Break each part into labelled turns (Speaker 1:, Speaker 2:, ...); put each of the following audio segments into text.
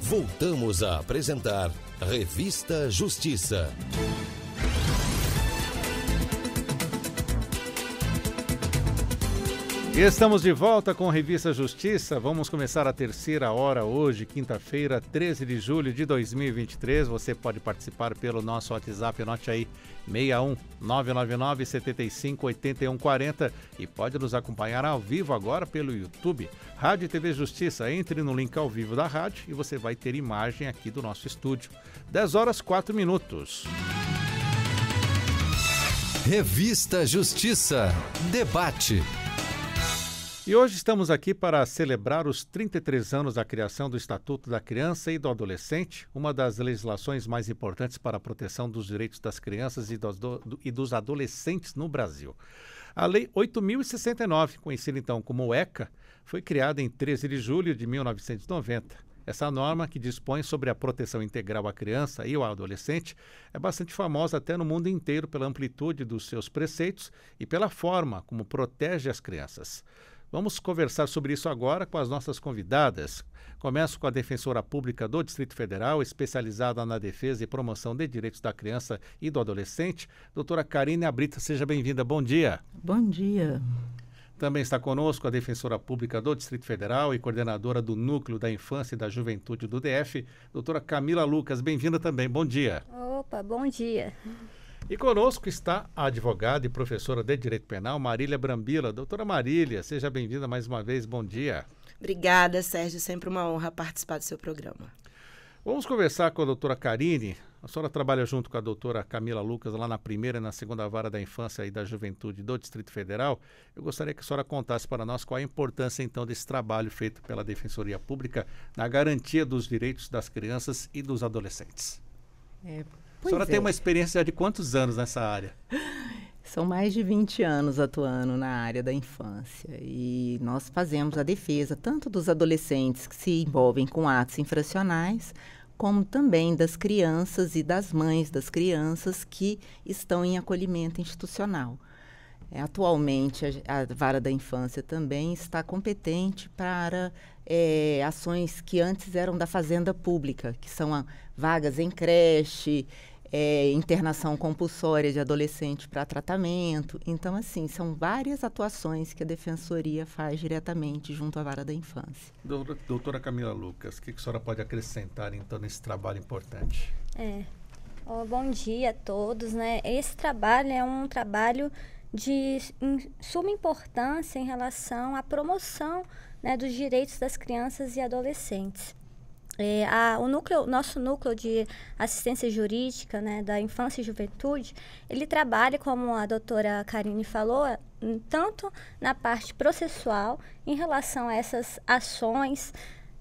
Speaker 1: Voltamos a apresentar Revista Justiça. estamos de volta com a Revista Justiça. Vamos começar a terceira hora hoje, quinta-feira, 13 de julho de 2023. Você pode participar pelo nosso WhatsApp, anote aí 61 999 75 81 40 e pode nos acompanhar ao vivo agora pelo YouTube. Rádio e TV Justiça, entre no link ao vivo da rádio e você vai ter imagem aqui do nosso estúdio. 10 horas 4 minutos. Revista Justiça. Debate. E hoje estamos aqui para celebrar os 33 anos da criação do Estatuto da Criança e do Adolescente, uma das legislações mais importantes para a proteção dos direitos das crianças e dos, do, e dos adolescentes no Brasil. A Lei 8069, conhecida então como ECA, foi criada em 13 de julho de 1990. Essa norma, que dispõe sobre a proteção integral à criança e ao adolescente, é bastante famosa até no mundo inteiro pela amplitude dos seus preceitos e pela forma como protege as crianças. Vamos conversar sobre isso agora com as nossas convidadas. Começo com a defensora pública do Distrito Federal, especializada na defesa e promoção de direitos da criança e do adolescente, doutora Karine Abrita. Seja bem-vinda. Bom dia.
Speaker 2: Bom dia.
Speaker 1: Também está conosco a defensora pública do Distrito Federal e coordenadora do Núcleo da Infância e da Juventude do DF, doutora Camila Lucas. Bem-vinda também. Bom dia.
Speaker 3: Opa, bom dia.
Speaker 1: E conosco está a advogada e professora de Direito Penal, Marília Brambila. Doutora Marília, seja bem-vinda mais uma vez, bom dia.
Speaker 4: Obrigada, Sérgio, sempre uma honra participar do seu
Speaker 1: programa. Vamos conversar com a doutora Karine. A senhora trabalha junto com a doutora Camila Lucas lá na primeira e na segunda vara da infância e da juventude do Distrito Federal. Eu gostaria que a senhora contasse para nós qual a importância, então, desse trabalho feito pela Defensoria Pública na garantia dos direitos das crianças e dos adolescentes. É, Pois a senhora é. tem uma experiência de quantos anos nessa área?
Speaker 2: São mais de 20 anos atuando na área da infância e nós fazemos a defesa tanto dos adolescentes que se envolvem com atos infracionais, como também das crianças e das mães das crianças que estão em acolhimento institucional. É, atualmente, a, a, Vara da Infância também está competente para é, ações que antes eram da Fazenda Pública, que são a, vagas em creche, é, internação compulsória de adolescente para tratamento. Então, assim, são várias atuações que a Defensoria faz diretamente junto à Vara da Infância.
Speaker 1: Doutora Camila Lucas, o que, a senhora pode acrescentar, então, nesse trabalho importante?
Speaker 3: É. Oh, bom dia a todos, né? Esse trabalho é um trabalho de suma importância em relação à promoção né, dos direitos das crianças e adolescentes. É, a, o núcleo, nosso núcleo de assistência jurídica né, da infância e juventude, ele trabalha, como a doutora Karine falou, hum, tanto na parte processual, em relação a essas ações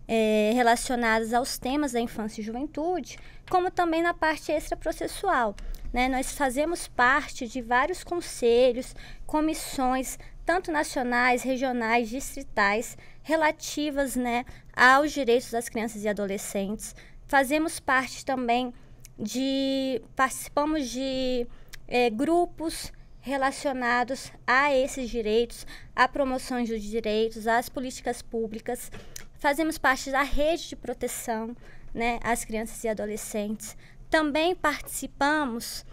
Speaker 3: é, relacionadas aos temas da infância e juventude, como também na parte extraprocessual. Né? Nós fazemos parte de vários conselhos, comissões, tanto nacionais, regionais, distritais, relativas né, aos direitos das crianças e adolescentes. Fazemos parte também de. participamos de é, grupos relacionados a esses direitos, à promoção dos direitos, às políticas públicas. Fazemos parte da rede de proteção né, às crianças e adolescentes. Também participamos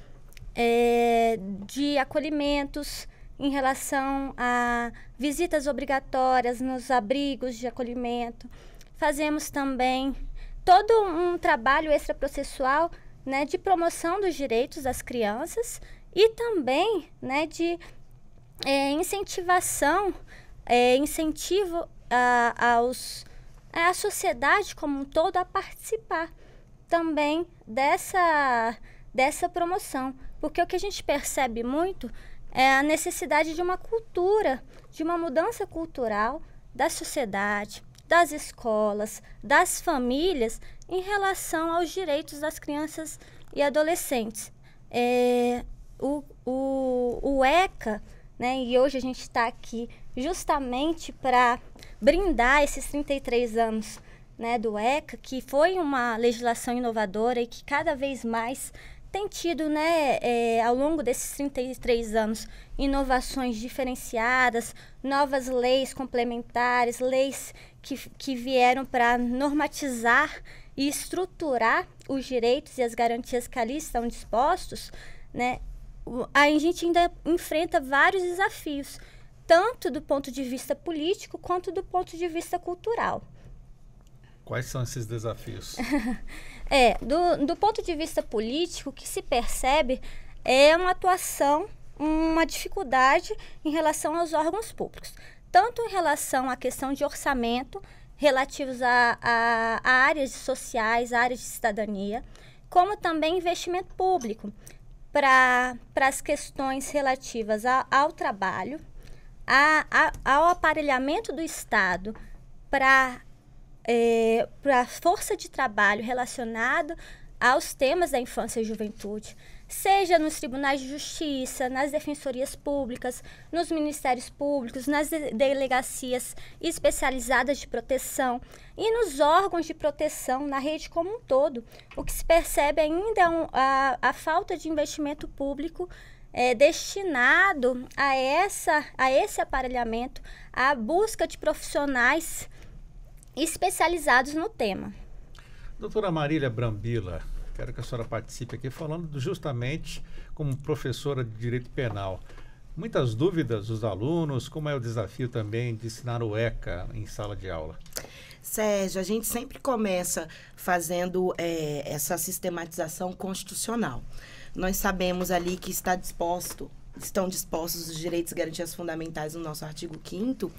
Speaker 3: é, de acolhimentos em relação a visitas obrigatórias nos abrigos de acolhimento. Fazemos também todo um trabalho extraprocessual né, de promoção dos direitos das crianças e também né, de é, incentivação, é, incentivo a, aos, é, a sociedade como um todo a participar também dessa, dessa promoção. Porque o que a gente percebe muito é a necessidade de uma cultura, de uma mudança cultural da sociedade, das escolas, das famílias em relação aos direitos das crianças e adolescentes. É, o, o, o ECA, né, e hoje a gente está aqui justamente para brindar esses 33 anos né, do ECA, que foi uma legislação inovadora e que cada vez mais tem tido, né, é, ao longo desses 33 anos, inovações diferenciadas, novas leis complementares, leis que, que vieram para normatizar e estruturar os direitos e as garantias que ali estão dispostos, né, a gente ainda enfrenta vários desafios, tanto do ponto de vista político quanto do ponto de vista cultural.
Speaker 1: Quais são esses desafios?
Speaker 3: É, do, do ponto de vista político, o que se percebe é uma atuação, uma dificuldade em relação aos órgãos públicos. Tanto em relação à questão de orçamento, relativos a, a, a áreas sociais, áreas de cidadania, como também investimento público para as questões relativas a, ao trabalho, a, a, ao aparelhamento do Estado para é, para a força de trabalho relacionado aos temas da infância e juventude, seja nos tribunais de justiça, nas defensorias públicas, nos ministérios públicos, nas delegacias especializadas de proteção e nos órgãos de proteção na rede como um todo. O que se percebe ainda é um, a, a falta de investimento público é, destinado a, essa, a esse aparelhamento, à busca de profissionais especializados no tema.
Speaker 1: Doutora Marília Brambila, quero que a senhora participe aqui falando justamente como professora de Direito Penal. Muitas dúvidas dos alunos, como é o desafio também de ensinar o ECA em sala de aula?
Speaker 4: Sérgio, a gente sempre começa fazendo é, essa sistematização constitucional. Nós sabemos ali que está disposto estão dispostos os direitos e garantias fundamentais no nosso artigo 5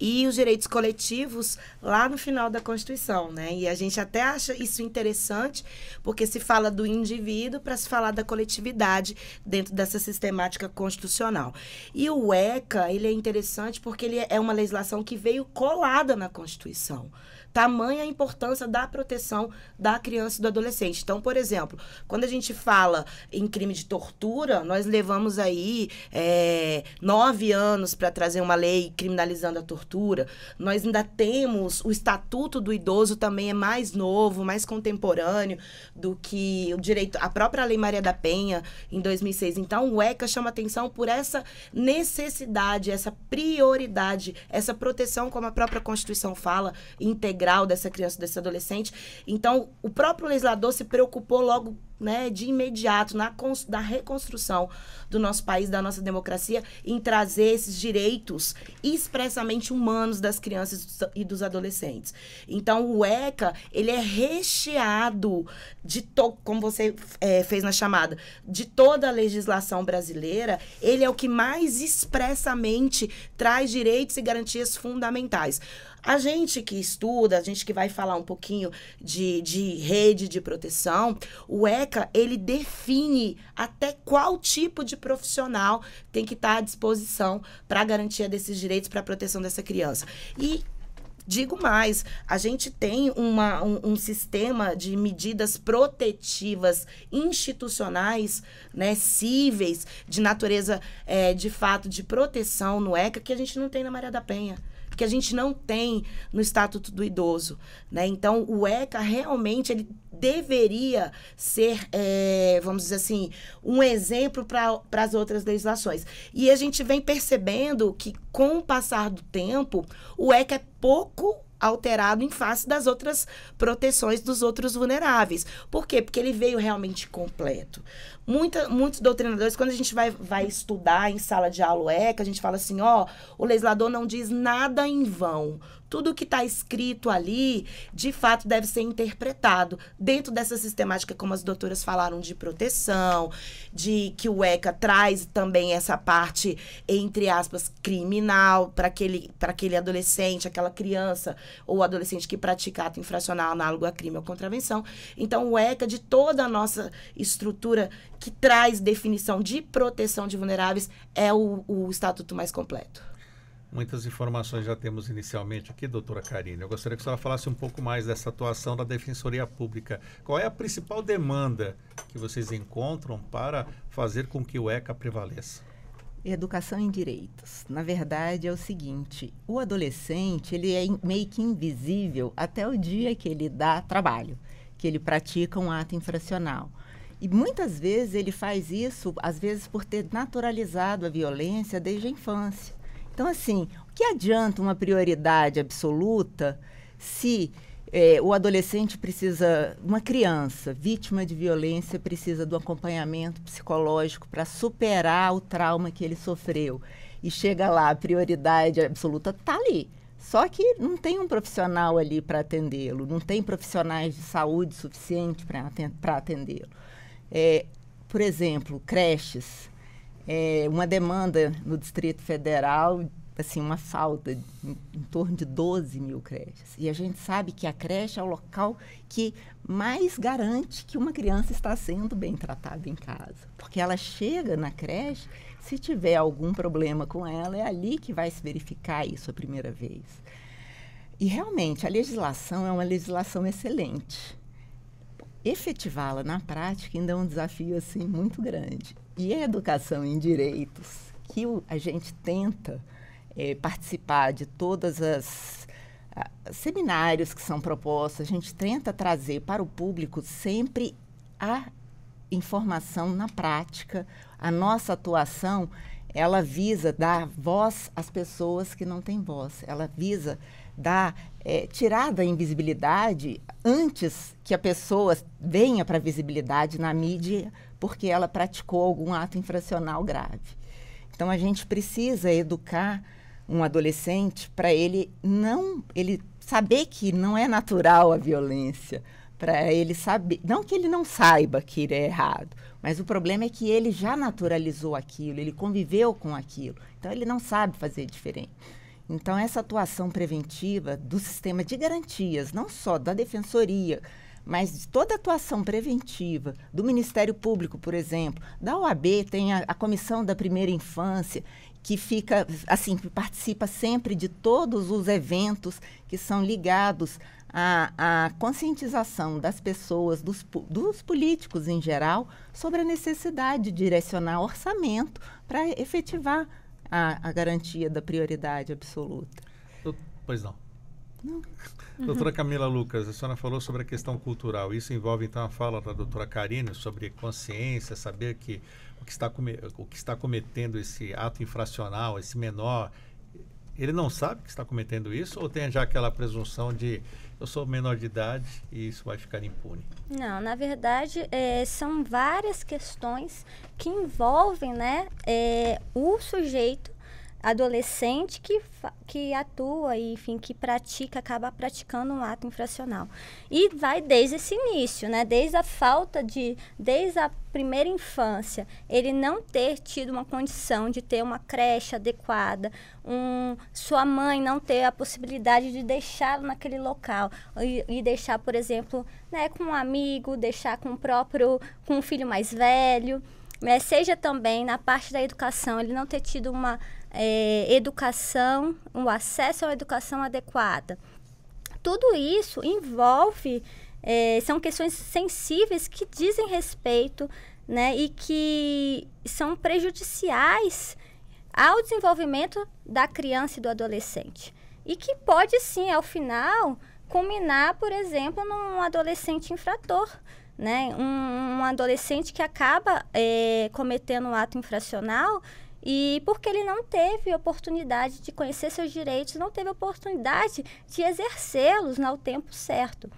Speaker 4: e os direitos coletivos lá no final da Constituição, né? E a gente até acha isso interessante, porque se fala do indivíduo para se falar da coletividade dentro dessa sistemática constitucional. E o ECA, ele é interessante porque ele é uma legislação que veio colada na Constituição. Tamanha a importância da proteção da criança e do adolescente. Então, por exemplo, quando a gente fala em crime de tortura, nós levamos aí é, nove anos para trazer uma lei criminalizando a tortura. Nós ainda temos o Estatuto do Idoso também é mais novo, mais contemporâneo do que o direito, a própria Lei Maria da Penha em 2006. Então, o ECA chama atenção por essa necessidade, essa prioridade, essa proteção, como a própria Constituição fala, integral integral dessa criança, desse adolescente. Então, o próprio legislador se preocupou logo né, de imediato na, na reconstrução do nosso país, da nossa democracia, em trazer esses direitos expressamente humanos das crianças e dos adolescentes. Então, o ECA, ele é recheado de, como você é, fez na chamada, de toda a legislação brasileira, ele é o que mais expressamente traz direitos e garantias fundamentais. A gente que estuda, a gente que vai falar um pouquinho de, de rede de proteção, o ECA, ele define até qual tipo de profissional tem que estar tá à disposição para a garantia desses direitos, para a proteção dessa criança. E Digo mais, a gente tem uma, um, um, sistema de medidas protetivas institucionais, né, cíveis, de natureza é, de fato de proteção no ECA, que a gente não tem na Maria da Penha porque a gente não tem no Estatuto do Idoso. Né? Então, o ECA realmente ele deveria ser, é, vamos dizer assim, um exemplo para as outras legislações. E a gente vem percebendo que, com o passar do tempo, o ECA é pouco alterado em face das outras proteções dos outros vulneráveis. Por quê? Porque ele veio realmente completo. Muita, muitos doutrinadores, quando a gente vai, vai estudar em sala de aula ECA, a gente fala assim, ó, oh, o legislador não diz nada em vão tudo que está escrito ali, de fato, deve ser interpretado dentro dessa sistemática, como as doutoras falaram, de proteção, de que o ECA traz também essa parte, entre aspas, criminal para aquele, aquele adolescente, aquela criança ou adolescente que pratica ato infracional análogo a crime ou contravenção. Então, o ECA, de toda a nossa estrutura que traz definição de proteção de vulneráveis, é o, o estatuto mais completo.
Speaker 1: Muitas informações já temos inicialmente aqui, doutora Karine. Eu gostaria que a senhora falasse um pouco mais dessa atuação da Defensoria Pública. Qual é a principal demanda que vocês encontram para fazer com que o ECA prevaleça?
Speaker 2: Educação em direitos. Na verdade, é o seguinte: o adolescente ele é meio que invisível até o dia que ele dá trabalho, que ele pratica um ato infracional. E muitas vezes ele faz isso, às vezes por ter naturalizado a violência desde a infância. Então, assim, o que adianta uma prioridade absoluta se é, o adolescente precisa, uma criança vítima de violência precisa do acompanhamento psicológico para superar o trauma que ele sofreu. E chega lá, a prioridade absoluta está ali. Só que não tem um profissional ali para atendê-lo, não tem profissionais de saúde suficiente para atendê-lo. É, por exemplo, creches é, uma demanda no Distrito Federal, assim, uma falta em, em, torno de 12 mil creches. E a gente sabe que a creche é o local que mais garante que uma criança está sendo bem tratada em casa. Porque ela chega na creche, se tiver algum problema com ela, é ali que vai se verificar isso a primeira vez. E realmente, a legislação é uma legislação excelente. Efetivá-la na prática ainda é um desafio assim muito grande e a educação em direitos, que o, a gente tenta é, participar de todas as seminários que são propostos, a gente tenta trazer para o público sempre a informação na prática. A nossa atuação, ela visa dar voz às pessoas que não têm voz. Ela visa dar é, tirar da invisibilidade antes que a pessoa venha para a visibilidade na mídia porque ela praticou algum ato infracional grave. Então a gente precisa educar um adolescente para ele não ele saber que não é natural a violência, para ele saber, não que ele não saiba que ele é errado, mas o problema é que ele já naturalizou aquilo, ele conviveu com aquilo. Então ele não sabe fazer diferente. Então essa atuação preventiva do sistema de garantias, não só da defensoria, mas toda atuação preventiva do Ministério Público, por exemplo, da OAB tem a, a Comissão da Primeira Infância, que fica assim, que participa sempre de todos os eventos que são ligados à conscientização das pessoas, dos, dos, políticos em geral, sobre a necessidade de direcionar orçamento para efetivar a, a, garantia da prioridade absoluta.
Speaker 1: Pois não. Não. Doutora Camila Lucas, a senhora falou sobre a questão cultural. Isso envolve então a fala da doutora Karine sobre consciência, saber que o que está, come, o que está cometendo esse ato infracional, esse menor, ele não sabe que está cometendo isso ou tem já aquela presunção de eu sou menor de idade e isso vai
Speaker 3: ficar impune? Não, na verdade é, são várias questões que envolvem né, é, o sujeito adolescente que, que atua e, enfim, que pratica, acaba praticando um ato infracional. E vai desde esse início, né? Desde a falta de, desde a primeira infância, ele não ter tido uma condição de ter uma creche adequada, um, sua mãe não ter a possibilidade de deixá-lo naquele local e, e, deixar, por exemplo, né, com um amigo, deixar com o próprio, com um filho mais velho, né? seja também na parte da educação, ele não ter tido uma é, educação, o acesso à educação adequada. Tudo isso envolve, é, são questões sensíveis que dizem respeito né, e que são prejudiciais ao desenvolvimento da criança e do adolescente. E que pode sim, ao final, culminar, por exemplo, num adolescente infrator, né? Um, um adolescente que acaba é, cometendo um ato infracional e porque ele não teve oportunidade de conhecer seus direitos, não teve oportunidade de exercê-los ao tempo certo.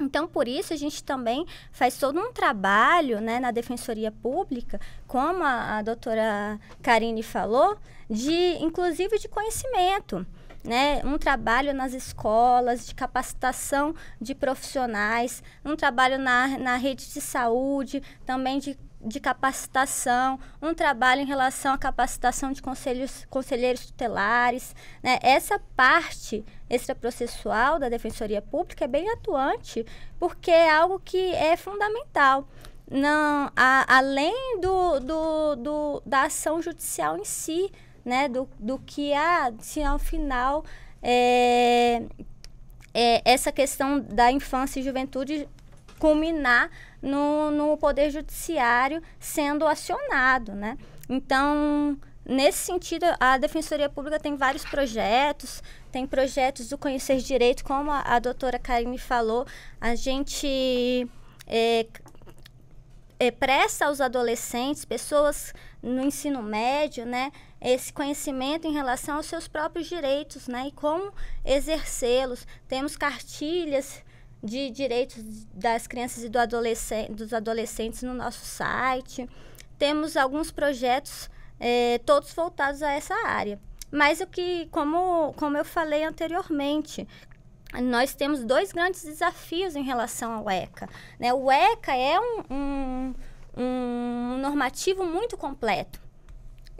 Speaker 3: Então, por isso, a gente também faz todo um trabalho né, na Defensoria Pública, como a, a doutora Karine falou, de inclusive de conhecimento. Né, um trabalho nas escolas, de capacitação de profissionais, um trabalho na, na rede de saúde, também de de capacitação, um trabalho em relação à capacitação de conselhos, conselheiros tutelares. Né? Essa parte extraprocessual da Defensoria Pública é bem atuante, porque é algo que é fundamental. Não, a, além do, do, do, da ação judicial em si, né? do, do que há, se ao final é, é, essa questão da infância e juventude culminar no, no Poder Judiciário sendo acionado, né? Então, nesse sentido, a Defensoria Pública tem vários projetos, tem projetos do Conhecer Direito, como a, a doutora Karine falou, a gente... É, é, presta aos adolescentes, pessoas no ensino médio, né, esse conhecimento em relação aos seus próprios direitos, né, e como exercê-los. Temos cartilhas de direitos das crianças e do adolescente, dos adolescentes no nosso site. Temos alguns projetos, eh, todos voltados a essa área. Mas o que, como, como eu falei anteriormente, nós temos dois grandes desafios em relação ao ECA. Né? O ECA é um, um, um normativo muito completo.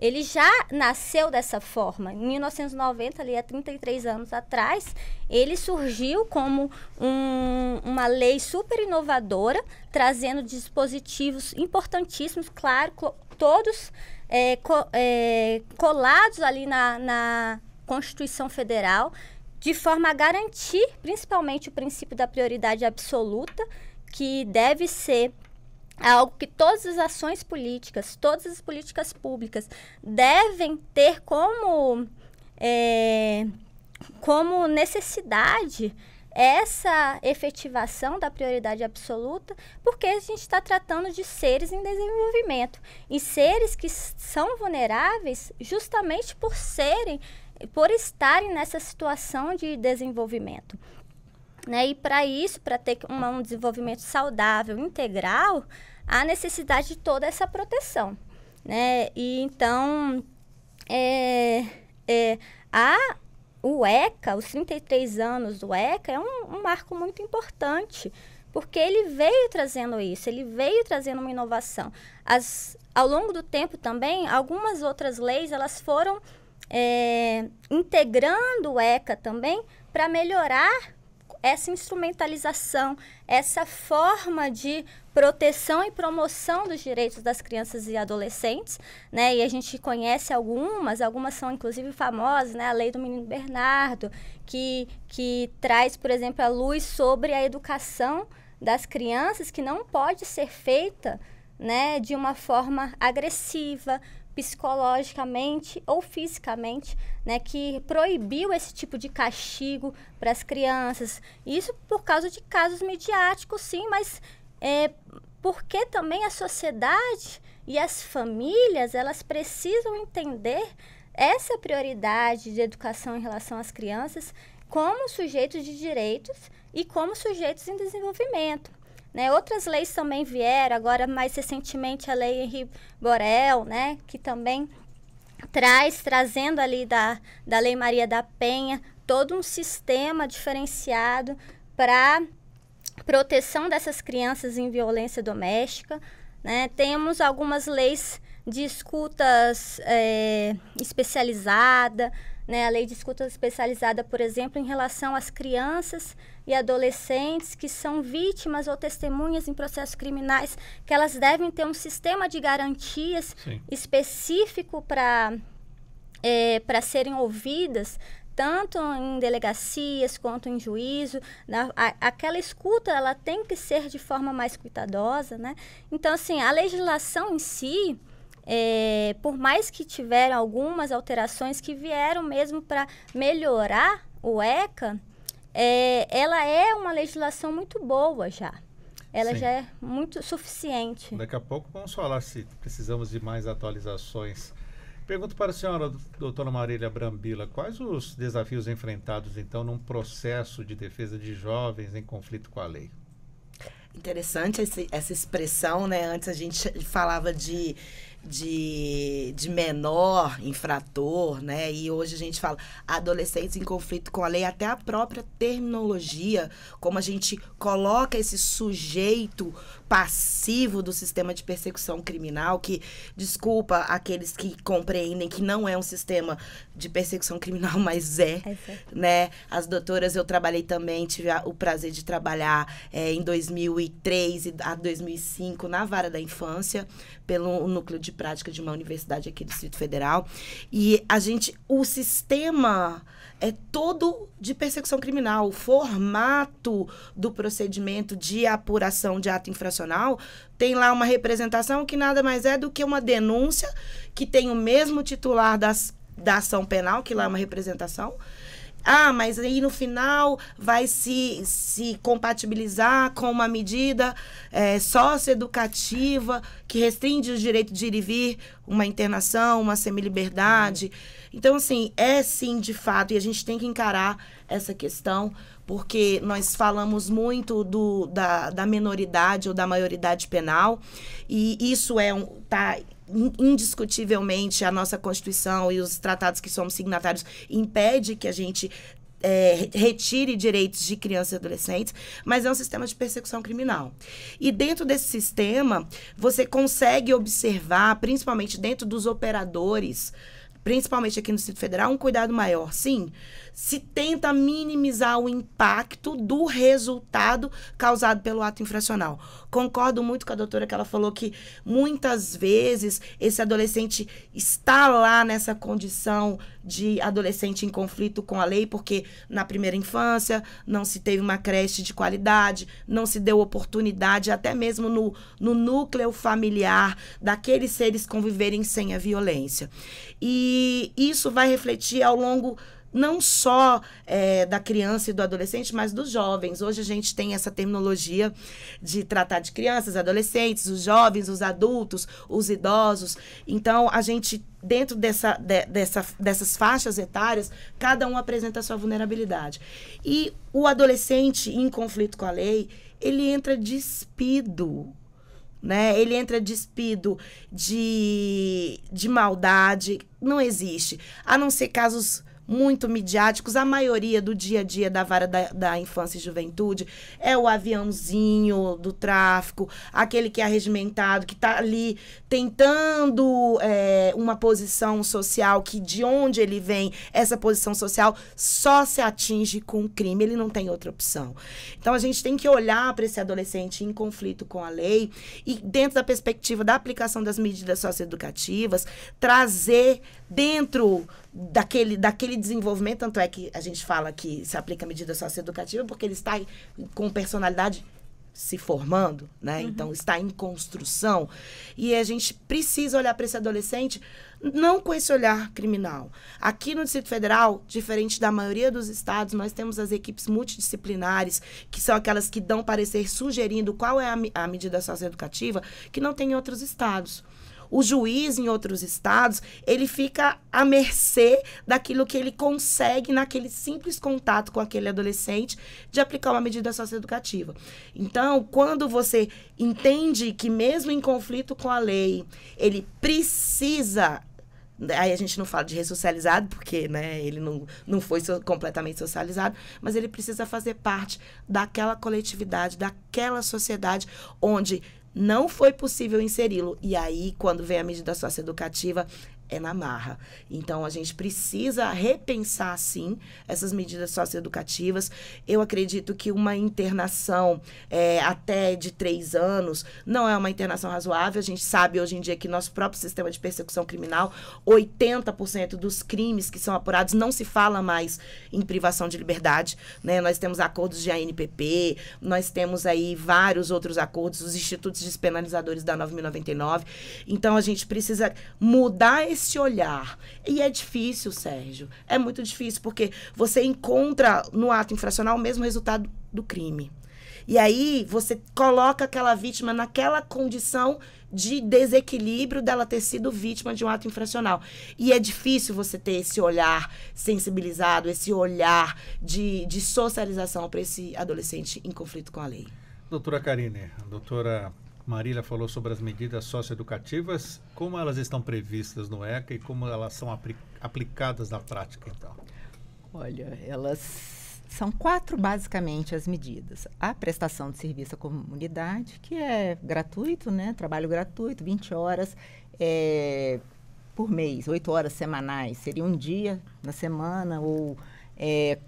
Speaker 3: Ele já nasceu dessa forma. Em 1990, ali há 33 anos atrás, ele surgiu como um, uma lei super inovadora, trazendo dispositivos importantíssimos, claro, todos é, co é, colados ali na, na Constituição Federal, de forma a garantir principalmente o princípio da prioridade absoluta, que deve ser é algo que todas as ações políticas, todas as políticas públicas devem ter como, é, como necessidade essa efetivação da prioridade absoluta, porque a gente está tratando de seres em desenvolvimento e seres que são vulneráveis justamente por serem, por estarem nessa situação de desenvolvimento. Né? E para isso, para ter uma, um desenvolvimento saudável, integral, há necessidade de toda essa proteção. Né? E então, é, é, a, o ECA, os 33 anos do ECA, é um, um marco muito importante, porque ele veio trazendo isso, ele veio trazendo uma inovação. As, ao longo do tempo também, algumas outras leis elas foram é, integrando o ECA também para melhorar essa instrumentalização, essa forma de proteção e promoção dos direitos das crianças e adolescentes, né? E a gente conhece algumas, algumas são inclusive famosas, né? A Lei do Menino Bernardo, que, que traz, por exemplo, a luz sobre a educação das crianças que não pode ser feita, né, de uma forma agressiva, psicologicamente ou fisicamente, né, que proibiu esse tipo de castigo para as crianças. Isso por causa de casos midiáticos, sim, mas é, porque também a sociedade e as famílias elas precisam entender essa prioridade de educação em relação às crianças como sujeitos de direitos e como sujeitos em desenvolvimento. Né? Outras leis também vieram, agora mais recentemente a lei Henri Borel, né? que também traz, trazendo ali da, da Lei Maria da Penha, todo um sistema diferenciado para proteção dessas crianças em violência doméstica. Né? Temos algumas leis de escutas é, especializada, né? a lei de escuta especializada, por exemplo, em relação às crianças e adolescentes que são vítimas ou testemunhas em processos criminais, que elas devem ter um sistema de garantias Sim. específico para é, para serem ouvidas tanto em delegacias quanto em juízo, na, né? a, aquela escuta ela tem que ser de forma mais cuidadosa, né? Então assim a legislação em si, é, por mais que tiveram algumas alterações que vieram mesmo para melhorar o ECA, é, ela é uma legislação muito boa já. Ela Sim. já é muito suficiente. Daqui
Speaker 1: a pouco vamos falar se precisamos de mais atualizações. Pergunto para a senhora, doutora Marília Brambila, quais os desafios enfrentados, então, num processo de defesa de jovens em conflito com a lei?
Speaker 4: Interessante esse, essa expressão, né? Antes a gente falava de de, de menor infrator, né? E hoje a gente fala adolescentes em conflito com a lei, até a própria terminologia, como a gente coloca esse sujeito passivo do sistema de persecução criminal, que desculpa aqueles que compreendem que não é um sistema de persecução criminal, mas é, é né? As doutoras eu trabalhei também, tive a, o prazer de trabalhar é, em 2003 a 2005 na vara da infância pelo núcleo de prática de uma universidade aqui do Distrito Federal e a gente o sistema é todo de persecução criminal. O formato do procedimento de apuração de ato infracional tem lá uma representação que nada mais é do que uma denúncia que tem o mesmo titular das, da ação penal, que lá é uma representação, ah, mas aí no final vai se, se compatibilizar com uma medida é, socioeducativa que restringe o direito de ir e vir, uma internação, uma semiliberdade. Uhum. Então, assim, é sim de fato, e a gente tem que encarar essa questão, porque nós falamos muito do, da, da minoridade ou da maioridade penal, e isso é um, tá, indiscutivelmente a nossa Constituição e os tratados que somos signatários impede que a gente é, retire direitos de crianças e adolescentes, mas é um sistema de persecução criminal. E dentro desse sistema, você consegue observar, principalmente dentro dos operadores principalmente aqui no Distrito Federal, um cuidado maior, sim. Se tenta minimizar o impacto do resultado causado pelo ato infracional. Concordo muito com a doutora que ela falou que muitas vezes esse adolescente está lá nessa condição de adolescente em conflito com a lei, porque na primeira infância não se teve uma creche de qualidade, não se deu oportunidade, até mesmo no, no núcleo familiar, daqueles seres conviverem sem a violência. E isso vai refletir ao longo não só é, da criança e do adolescente, mas dos jovens. Hoje a gente tem essa terminologia de tratar de crianças, adolescentes, os jovens, os adultos, os idosos. Então, a gente, dentro dessa, de, dessa, dessas faixas etárias, cada um apresenta a sua vulnerabilidade. E o adolescente em conflito com a lei, ele entra despido né? Ele entra despido de, de maldade. Não existe. A não ser casos muito midiáticos, a maioria do dia a dia da vara da, da infância e juventude é o aviãozinho do tráfico, aquele que é arregimentado, que está ali tentando é, uma posição social, que de onde ele vem, essa posição social só se atinge com o crime, ele não tem outra opção. Então a gente tem que olhar para esse adolescente em conflito com a lei e, dentro da perspectiva da aplicação das medidas socioeducativas, trazer dentro daquele, daquele desenvolvimento. Tanto é que a gente fala que se aplica a medida socioeducativa porque ele está com personalidade se formando, né? Uhum. Então está em construção e a gente precisa olhar para esse adolescente não com esse olhar criminal. Aqui no Distrito Federal, diferente da maioria dos estados, nós temos as equipes multidisciplinares, que são aquelas que dão parecer sugerindo qual é a, a medida socioeducativa, que não tem em outros estados. O juiz em outros estados, ele fica à mercê daquilo que ele consegue naquele simples contato com aquele adolescente de aplicar uma medida socioeducativa. Então, quando você entende que mesmo em conflito com a lei, ele precisa aí a gente não fala de ressocializado, porque né, ele não, não foi so, completamente socializado, mas ele precisa fazer parte daquela coletividade, daquela sociedade onde não foi possível inseri-lo. E aí, quando vem a medida socioeducativa, é na marra. Então a gente precisa repensar sim essas medidas socioeducativas. Eu acredito que uma internação é, até de três anos não é uma internação razoável. A gente sabe hoje em dia que nosso próprio sistema de persecução criminal, 80% dos crimes que são apurados não se fala mais em privação de liberdade. Né? Nós temos acordos de ANPP, nós temos aí vários outros acordos, os institutos despenalizadores da 9.099. Então a gente precisa mudar esse esse olhar. E é difícil, Sérgio. É muito difícil, porque você encontra no ato infracional o mesmo resultado do crime. E aí você coloca aquela vítima naquela condição de desequilíbrio dela ter sido vítima de um ato infracional. E é difícil você ter esse olhar sensibilizado, esse olhar de, de socialização para esse adolescente em conflito com a lei.
Speaker 1: Doutora Karine, doutora Marília falou sobre as medidas socioeducativas, como elas estão previstas no ECA e como elas são aplicadas na prática, então?
Speaker 4: Olha,
Speaker 2: elas são quatro basicamente as medidas. A prestação de serviço à comunidade, que é gratuito, né? Trabalho gratuito, 20 horas é, por mês, 8 horas semanais. Seria um dia na semana ou é,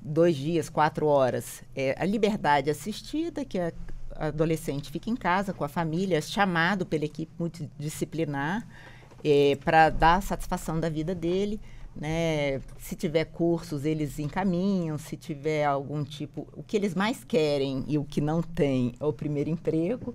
Speaker 2: dois dias, quatro horas. É, a liberdade assistida, que é adolescente fica em casa com a família, é chamado pela equipe multidisciplinar é, para dar satisfação da vida dele. Né? Se tiver cursos, eles encaminham. Se tiver algum tipo, o que eles mais querem e o que não tem é o primeiro emprego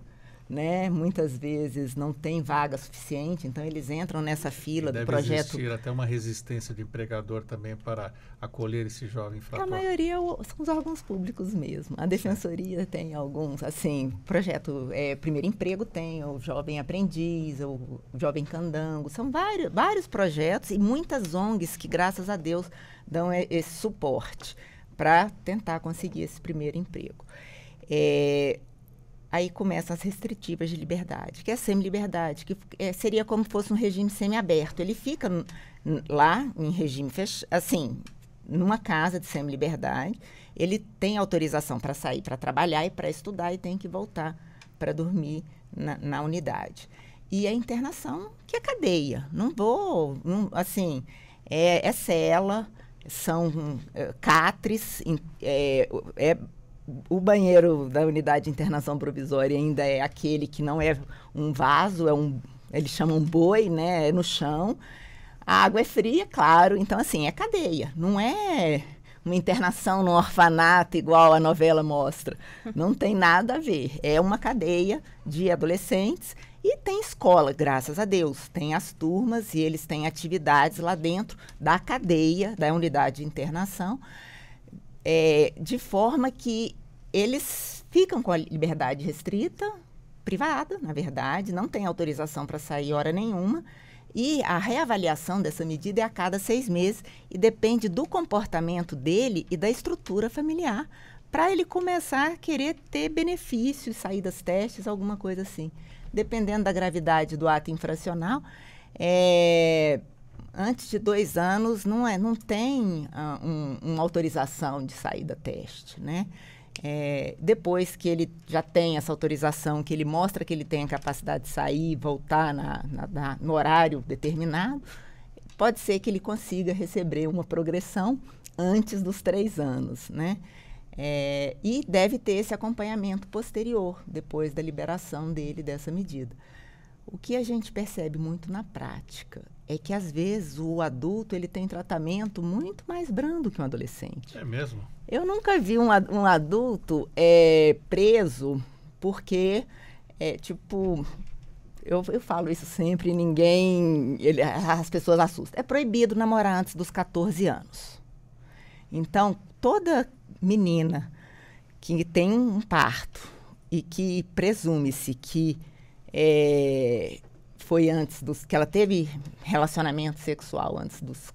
Speaker 2: né? Muitas vezes não tem vaga suficiente, então eles entram nessa fila e do projeto. Deve existir
Speaker 1: até uma resistência de empregador também para acolher esse jovem infrator. A maioria
Speaker 2: é são os órgãos públicos mesmo. A defensoria Sim. tem alguns, assim, projeto é, primeiro emprego tem, o jovem aprendiz, o jovem candango, são vários, vários projetos e muitas ONGs que graças a Deus dão esse suporte para tentar conseguir esse primeiro emprego. É, Aí começam as restritivas de liberdade, que é semi-liberdade, que é, seria como fosse um regime semi-aberto. Ele fica lá em regime fechado, assim, numa casa de semi-liberdade, ele tem autorização para sair para trabalhar e para estudar e tem que voltar para dormir na, na, unidade. E a internação, que é cadeia. Não vou, não, assim, é, é cela, são hum, é, catres, é, é o banheiro da unidade de internação provisória ainda é aquele que não é um vaso, é um, eles chamam boi, né? É no chão. A água é fria, claro. Então, assim, é cadeia. Não é uma internação num orfanato igual a novela mostra. Não tem nada a ver. É uma cadeia de adolescentes e tem escola, graças a Deus. Tem as turmas e eles têm atividades lá dentro da cadeia, da unidade de internação é, de forma que eles ficam com a liberdade restrita, privada, na verdade, não tem autorização para sair hora nenhuma. E a reavaliação dessa medida é a cada seis meses e depende do comportamento dele e da estrutura familiar para ele começar a querer ter benefícios, saídas testes, alguma coisa assim. Dependendo da gravidade do ato infracional, é, antes de dois anos não, é, não tem ah, um, uma autorização de saída teste, né? É, depois que ele já tem essa autorização, que ele mostra que ele tem a capacidade de sair e voltar na, na, na, no horário determinado, pode ser que ele consiga receber uma progressão antes dos três anos, né? É, e deve ter esse acompanhamento posterior, depois da liberação dele dessa medida. O que a gente percebe muito na prática é que às vezes o adulto ele tem tratamento muito mais brando que um adolescente. É mesmo? Eu nunca vi um, um adulto é, preso porque, é, tipo, eu, eu falo isso sempre, ninguém, ele, as pessoas assustam. É proibido namorar antes dos 14 anos. Então, toda menina que tem um parto e que presume-se que é, foi antes dos. que ela teve relacionamento sexual antes dos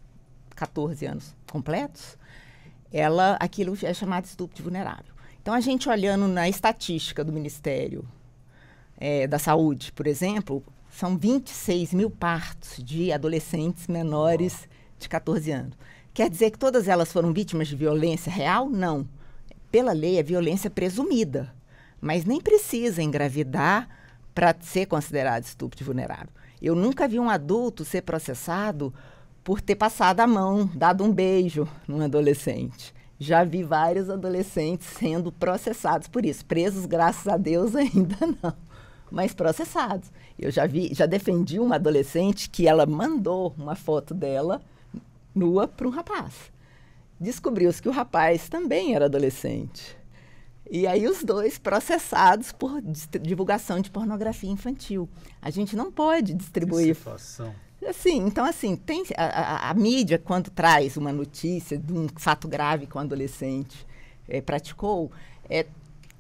Speaker 2: 14 anos completos, ela, aquilo é chamado de estupro de vulnerável. Então, a gente olhando na estatística do Ministério é, da Saúde, por exemplo, são 26 mil partos de adolescentes menores de 14 anos. Quer dizer que todas elas foram vítimas de violência real? Não. Pela lei, é violência presumida. Mas nem precisa engravidar para ser considerado estúpido e vulnerável. Eu nunca vi um adulto ser processado por ter passado a mão, dado um beijo num adolescente. Já vi vários adolescentes sendo processados por isso. Presos, graças a Deus, ainda não, mas processados. Eu já vi, já defendi uma adolescente que ela mandou uma foto dela nua para um rapaz. Descobriu-se que o rapaz também era adolescente. E aí os dois processados por divulgação de pornografia infantil. A gente não pode distribuir. Que situação. Assim, então, assim, tem a, a, a, mídia, quando traz uma notícia de um fato grave que um adolescente é, praticou, é,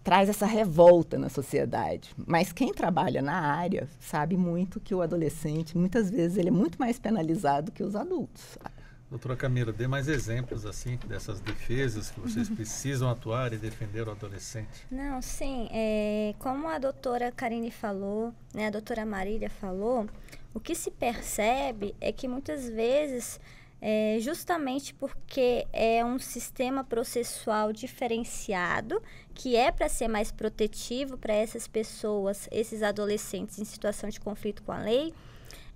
Speaker 2: traz essa revolta na sociedade. Mas quem trabalha na área sabe muito que o adolescente, muitas vezes, ele é muito mais penalizado que os adultos.
Speaker 1: Doutora Camila, dê mais exemplos assim dessas defesas que vocês uhum. precisam atuar e defender o adolescente.
Speaker 3: Não, sim. É, como a doutora Karine falou, né, a doutora Marília falou, o que se percebe é que muitas vezes, é, justamente porque é um sistema processual diferenciado, que é para ser mais protetivo para essas pessoas, esses adolescentes em situação de conflito com a lei,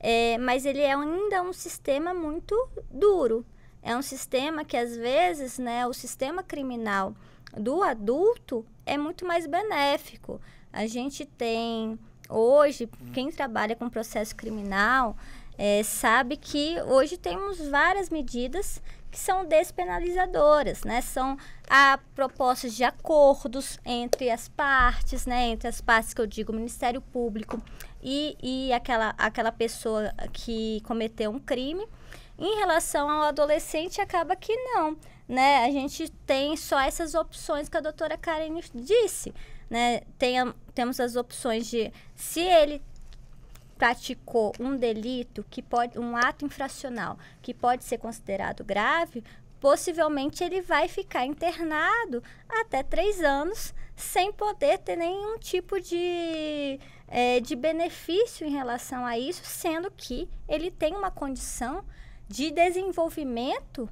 Speaker 3: é, mas ele é ainda um sistema muito duro. É um sistema que, às vezes, né, o sistema criminal do adulto é muito mais benéfico. A gente tem hoje, quem trabalha com processo criminal é, sabe que hoje temos várias medidas que são despenalizadoras, né? São a propostas de acordos entre as partes, né? Entre as partes que eu digo, Ministério Público, e, e aquela, aquela pessoa que cometeu um crime. Em relação ao adolescente, acaba que não. Né? A gente tem só essas opções que a doutora Karen disse. Né? Tem temos as opções de se ele praticou um delito que pode um ato infracional que pode ser considerado grave possivelmente ele vai ficar internado até três anos sem poder ter nenhum tipo de é, de benefício em relação a isso, sendo que ele tem uma condição de desenvolvimento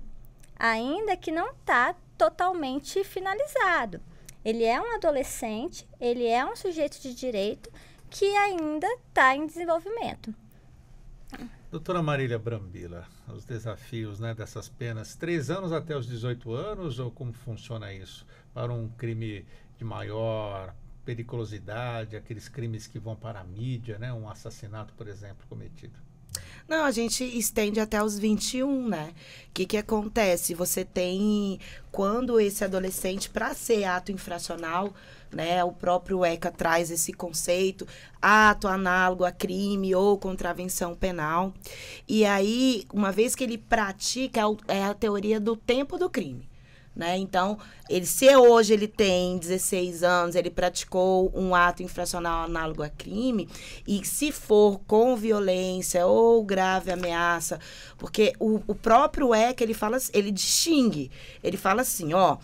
Speaker 3: ainda que não está totalmente finalizado. Ele é um adolescente, ele é um sujeito de direito que ainda está em desenvolvimento.
Speaker 1: Doutora Marília Brambila, os desafios né, dessas penas, três anos até os 18 anos, ou como funciona isso? Para um crime de maior periculosidade, aqueles crimes que vão para a mídia, né? Um assassinato, por exemplo, cometido.
Speaker 4: Não, a gente estende até os 21, né? O que, que acontece? Você tem, quando esse adolescente, para ser ato infracional, né? O próprio ECA traz esse conceito, ato análogo a crime ou contravenção penal. E aí, uma vez que ele pratica, é, é a teoria do tempo do crime. Né? Então, ele, se hoje ele tem 16 anos, ele praticou um ato infracional análogo a crime, e se for com violência ou grave ameaça, porque o, o próprio ECA, ele fala, ele distingue, ele fala assim, ó,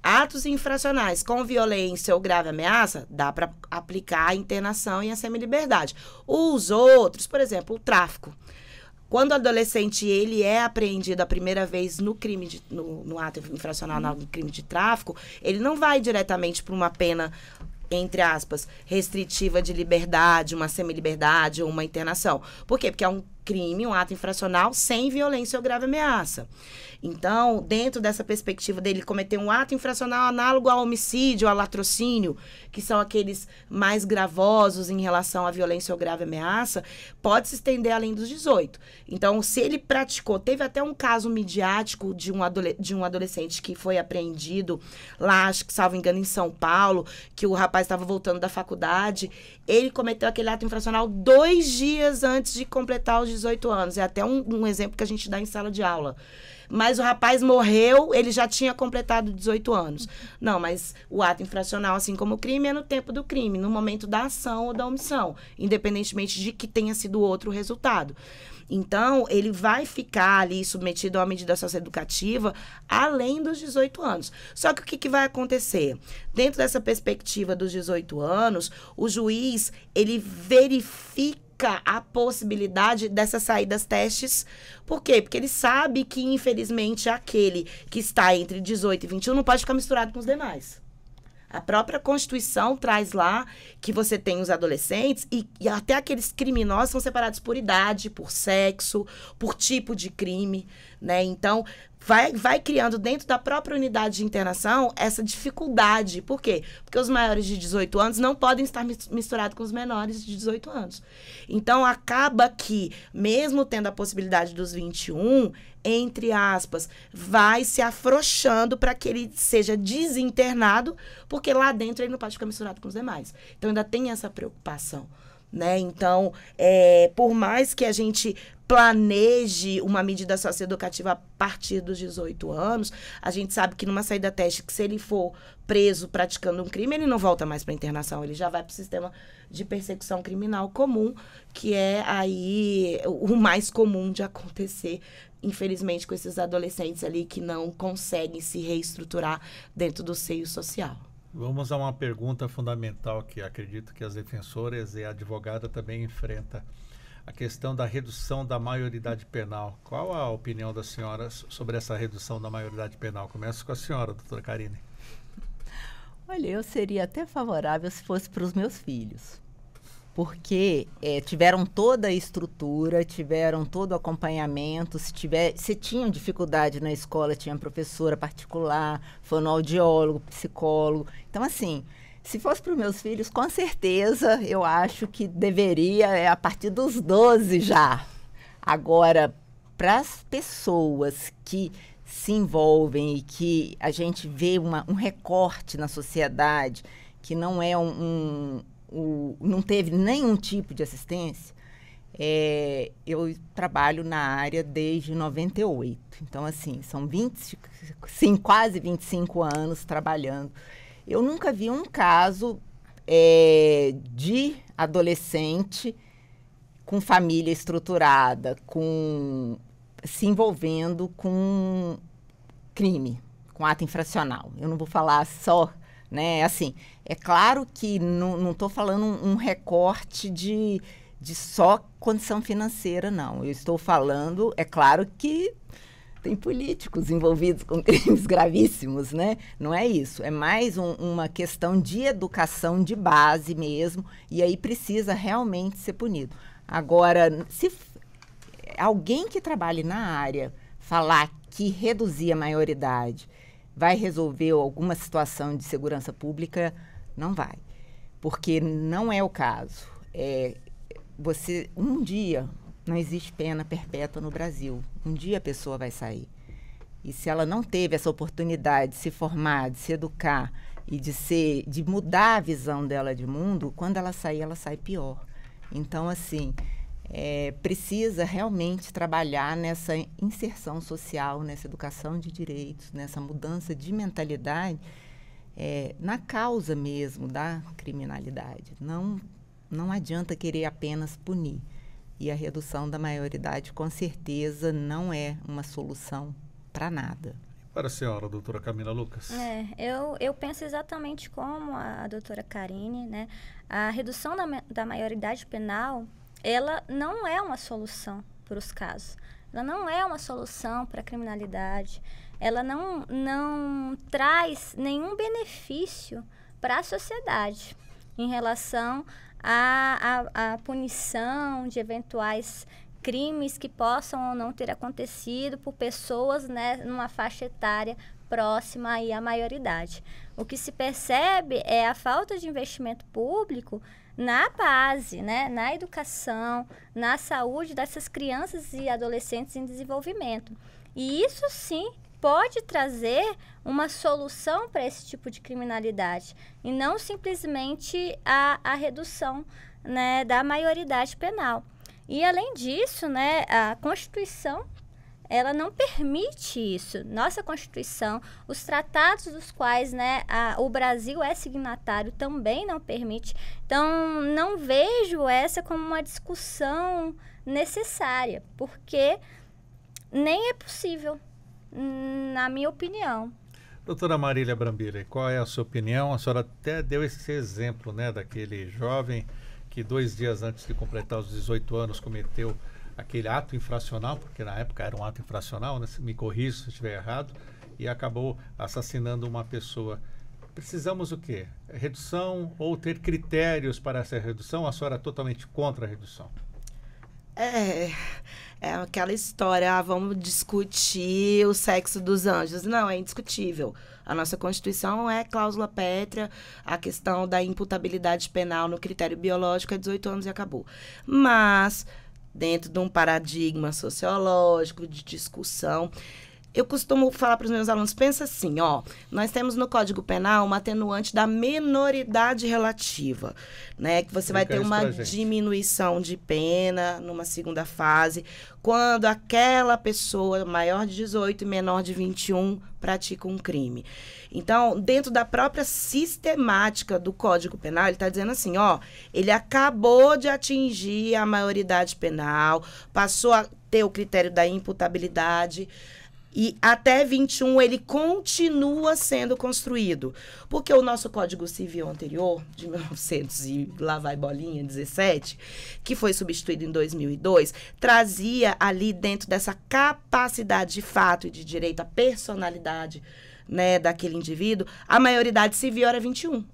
Speaker 4: atos infracionais com violência ou grave ameaça, dá para aplicar a internação e a semiliberdade. Os outros, por exemplo, o tráfico. Quando o adolescente ele é apreendido a primeira vez no crime de, no, no ato infracional, uhum. no crime de tráfico, ele não vai diretamente para uma pena entre aspas, restritiva de liberdade, uma semi-liberdade ou uma internação. Por quê? Porque é um crime, um ato infracional, sem violência ou grave ameaça. Então, dentro dessa perspectiva dele cometer um ato infracional análogo ao homicídio, a latrocínio, que são aqueles mais gravosos em relação à violência ou grave ameaça, pode se estender além dos 18. Então, se ele praticou, teve até um caso midiático de um, de um adolescente que foi apreendido lá, acho que, salvo engano, em São Paulo, que o rapaz estava voltando da faculdade, ele cometeu aquele ato infracional dois dias antes de completar os 18 anos. É até um, um exemplo que a gente dá em sala de aula. Mas o rapaz morreu, ele já tinha completado 18 anos. Não, mas o ato infracional, assim como o crime, é no tempo do crime, no momento da ação ou da omissão, independentemente de que tenha sido outro resultado. Então, ele vai ficar ali submetido a uma medida socioeducativa além dos 18 anos. Só que o que, que, vai acontecer? Dentro dessa perspectiva dos 18 anos, o juiz, ele verifica nunca a possibilidade dessas saídas testes. Por quê? Porque ele sabe que, infelizmente, aquele que está entre 18 e 21 não pode ficar misturado com os demais. A própria Constituição traz lá que você tem os adolescentes e, e, até aqueles criminosos são separados por idade, por sexo, por tipo de crime, né? Então, vai, vai criando dentro da própria unidade de internação essa dificuldade. Por quê? Porque os maiores de 18 anos não podem estar misturados com os menores de 18 anos. Então, acaba que, mesmo tendo a possibilidade dos 21, entre aspas, vai se afrouxando para que ele seja desinternado, porque lá dentro ele não pode ficar misturado com os demais. Então, ainda tem essa preocupação. Né? Então, é, por mais que a gente planeje uma medida socioeducativa a partir dos 18 anos, a gente sabe que numa saída teste, que se ele for preso praticando um crime, ele não volta mais para internação, ele já vai para o sistema de persecução criminal comum, que é aí o mais comum de acontecer, infelizmente, com esses adolescentes ali que não conseguem se reestruturar dentro do seio social.
Speaker 1: Vamos a uma pergunta fundamental que acredito que as defensoras e a advogada também enfrentam a questão da redução da maioridade penal. Qual a opinião da senhora sobre essa redução da maioridade penal? Começo com a senhora, doutora Karine.
Speaker 2: Olha, eu seria até favorável se fosse para os meus
Speaker 1: filhos.
Speaker 2: Porque é, tiveram toda a estrutura, tiveram todo o acompanhamento. Se, tiver, se tinham dificuldade na escola, tinha professora particular, fonoaudiólogo, psicólogo. Então, assim, se fosse para os meus filhos, com certeza eu acho que deveria, é a partir dos 12 já. Agora, para as pessoas que se envolvem e que a gente vê uma, um recorte na sociedade que não é um, um, um não teve nenhum tipo de assistência, é, eu trabalho na área desde 98. Então, assim, são sim, quase 25 anos trabalhando eu nunca vi um caso é, de adolescente com família estruturada, com se envolvendo com crime, com ato infracional. Eu não vou falar só, né? Assim, é claro que não estou falando um, recorte de, de só condição financeira, não. Eu estou falando, é claro que tem políticos envolvidos com crimes gravíssimos, né? Não é isso. É mais um, uma questão de educação de base mesmo, e aí precisa realmente ser punido. Agora, se alguém que trabalhe na área falar que reduzir a maioridade vai resolver alguma situação de segurança pública, não vai. Porque não é o caso. É, você, um dia, não existe pena perpétua no Brasil. Um dia a pessoa vai sair. E se ela não teve essa oportunidade de se formar, de se educar e de ser, de mudar a visão dela de mundo, quando ela sair, ela sai pior. Então, assim, é, precisa realmente trabalhar nessa inserção social, nessa educação de direitos, nessa mudança de mentalidade, é, na causa mesmo da criminalidade. Não, não adianta querer apenas punir. E a redução da maioridade, com
Speaker 1: certeza,
Speaker 2: não é uma solução para nada.
Speaker 1: Para a senhora, a doutora Camila Lucas.
Speaker 3: É, eu, eu penso exatamente como a, a doutora Karine, né? A redução da, da maioridade penal, ela não é uma solução para os casos. Ela não é uma solução para a criminalidade. Ela não, não traz nenhum benefício para a sociedade em relação a, a, a punição de eventuais crimes que possam ou não ter acontecido por pessoas né, numa faixa etária próxima aí à maioridade. O que se percebe é a falta de investimento público na base, né, na educação, na saúde dessas crianças e adolescentes em desenvolvimento. E isso sim pode trazer uma solução para esse tipo de criminalidade e não simplesmente a, a redução né, da maioridade penal. E além disso, né, a Constituição ela não permite isso. Nossa Constituição, os tratados dos quais né, a, o Brasil é signatário também não permite. Então, não vejo essa como uma discussão necessária, porque nem é possível na minha opinião.
Speaker 1: Doutora Marília Brambila, qual é a sua opinião? A senhora até deu esse exemplo, né, daquele jovem que dois dias antes de completar os 18 anos cometeu aquele ato infracional, porque na época era um ato infracional, né? me corrija se estiver errado, e acabou assassinando uma pessoa. Precisamos o quê? Redução ou ter critérios para essa redução? A senhora é totalmente contra a redução?
Speaker 4: É. É aquela história, ah, vamos discutir o sexo dos anjos. Não, é indiscutível. A nossa Constituição é cláusula pétrea, a questão da imputabilidade penal no critério biológico é 18 anos e acabou. Mas, dentro de um paradigma sociológico, de discussão, eu costumo falar para os meus alunos, pensa assim, ó, nós temos no Código Penal uma atenuante da menoridade relativa, né, que você vai ter uma diminuição de pena numa segunda fase, quando aquela pessoa maior de 18 e menor de 21 pratica um crime. Então, dentro da própria sistemática do Código Penal, ele está dizendo assim, ó, ele acabou de atingir a maioridade penal, passou a ter o critério da imputabilidade, e até 21 ele continua sendo construído. Porque o nosso Código Civil anterior, de 1900 e lá vai bolinha, 17, que foi substituído em 2002, trazia ali dentro dessa capacidade de fato e de direito à personalidade né, daquele indivíduo, a maioridade civil era 21.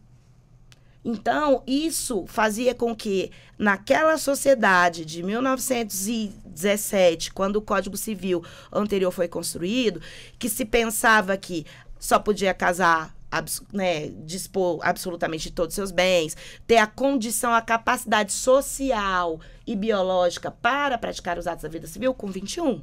Speaker 4: Então, isso fazia com que, naquela sociedade de 1917, quando o Código Civil anterior foi construído, que se pensava que só podia casar né, dispor absolutamente de todos os seus bens, ter a condição, a capacidade social e biológica para praticar os atos da vida civil com 21.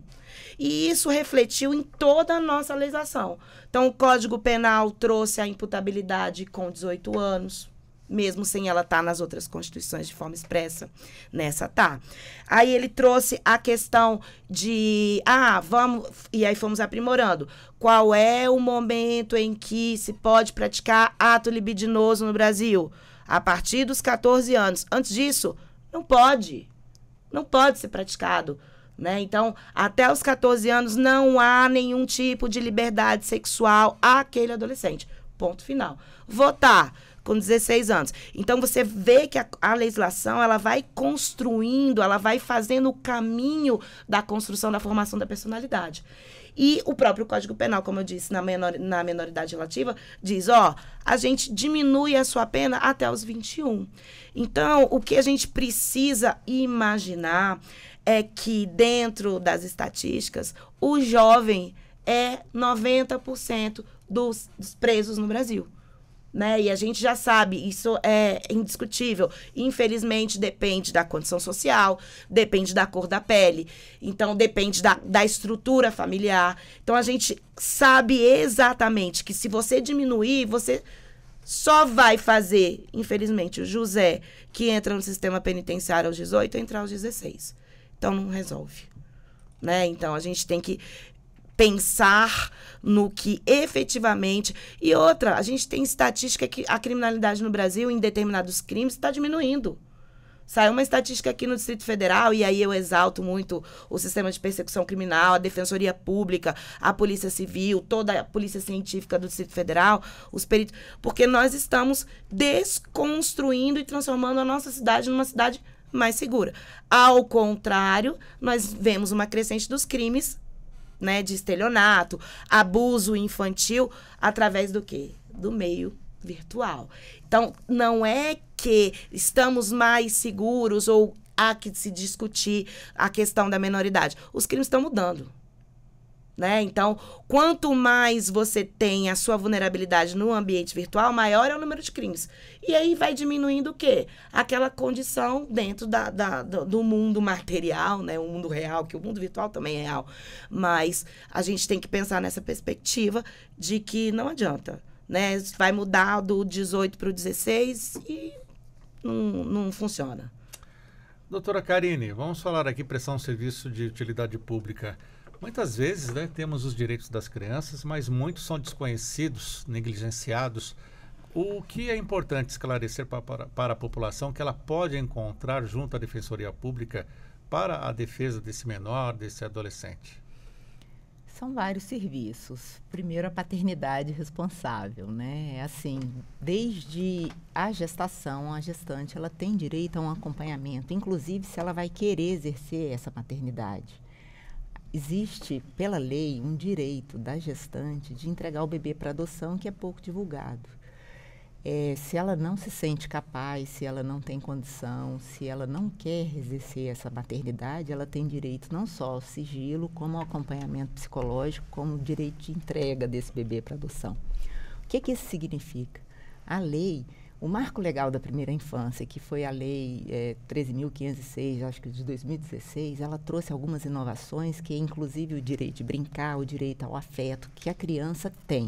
Speaker 4: E isso refletiu em toda a nossa legislação. Então, o Código Penal trouxe a imputabilidade com 18 anos mesmo sem ela estar tá nas outras constituições de forma expressa, nessa tá. Aí ele trouxe a questão de, ah, vamos, e aí fomos aprimorando. Qual é o momento em que se pode praticar ato libidinoso no Brasil? A partir dos 14 anos. Antes disso, não pode. Não pode ser praticado. Né? Então, até os 14 anos não há nenhum tipo de liberdade sexual àquele adolescente. Ponto final. Votar com 16 anos. Então você vê que a, a legislação ela vai construindo, ela vai fazendo o caminho da construção da formação da personalidade. E o próprio Código Penal, como eu disse, na, menor, na menoridade relativa, diz, ó, a gente diminui a sua pena até os 21. Então, o que a gente precisa imaginar é que dentro das estatísticas, o jovem é 90% dos, dos presos no Brasil né? E a gente já sabe, isso é indiscutível. Infelizmente, depende da condição social, depende da cor da pele, então depende da, da estrutura familiar. Então a gente sabe exatamente que se você diminuir, você só vai fazer, infelizmente, o José, que entra no sistema penitenciário aos 18, entrar aos 16. Então não resolve. Né? Então a gente tem que pensar no que efetivamente. E outra, a gente tem estatística que a criminalidade no Brasil, em determinados crimes, está diminuindo. Saiu uma estatística aqui no Distrito Federal, e aí eu exalto muito o sistema de persecução criminal, a Defensoria Pública, a Polícia Civil, toda a Polícia Científica do Distrito Federal, os peritos. Porque nós estamos desconstruindo e transformando a nossa cidade numa cidade mais segura. Ao contrário, nós vemos uma crescente dos crimes né, de estelionato, abuso infantil, através do quê? Do meio virtual. Então, não é que estamos mais seguros ou há que se discutir a questão da menoridade. Os crimes estão mudando né? Então, quanto mais você tem a sua vulnerabilidade no ambiente virtual, maior é o número de crimes. E aí vai diminuindo o quê? Aquela condição dentro da, da do mundo material, né? O mundo real, que o mundo virtual também é real. Mas a gente tem que pensar nessa perspectiva de que não adianta, né? Vai mudar do 18 para o 16 e não, não
Speaker 1: funciona. Doutora Karine, vamos falar aqui pressão serviço de utilidade pública. Muitas vezes né, temos os direitos das crianças, mas muitos são desconhecidos, negligenciados. O que é importante esclarecer para, para, para a população que ela pode encontrar junto à Defensoria Pública para a defesa desse menor, desse adolescente?
Speaker 2: São vários serviços. Primeiro, a paternidade responsável, né? É assim, desde a gestação, a gestante, ela tem direito a um acompanhamento, inclusive se ela vai querer exercer essa maternidade existe, pela lei, um direito da gestante de entregar o bebê para adoção que é pouco divulgado. É, se ela não se sente capaz, se ela não tem condição, se ela não quer exercer essa maternidade, ela tem direito não só ao sigilo, como ao acompanhamento psicológico, como direito de entrega desse bebê para adoção. O que, que isso significa? A lei o marco legal da primeira infância, que foi a Lei é, eh, 13.506, acho que de 2016, ela trouxe algumas inovações, que é inclusive o direito de brincar, o direito ao afeto que a criança tem.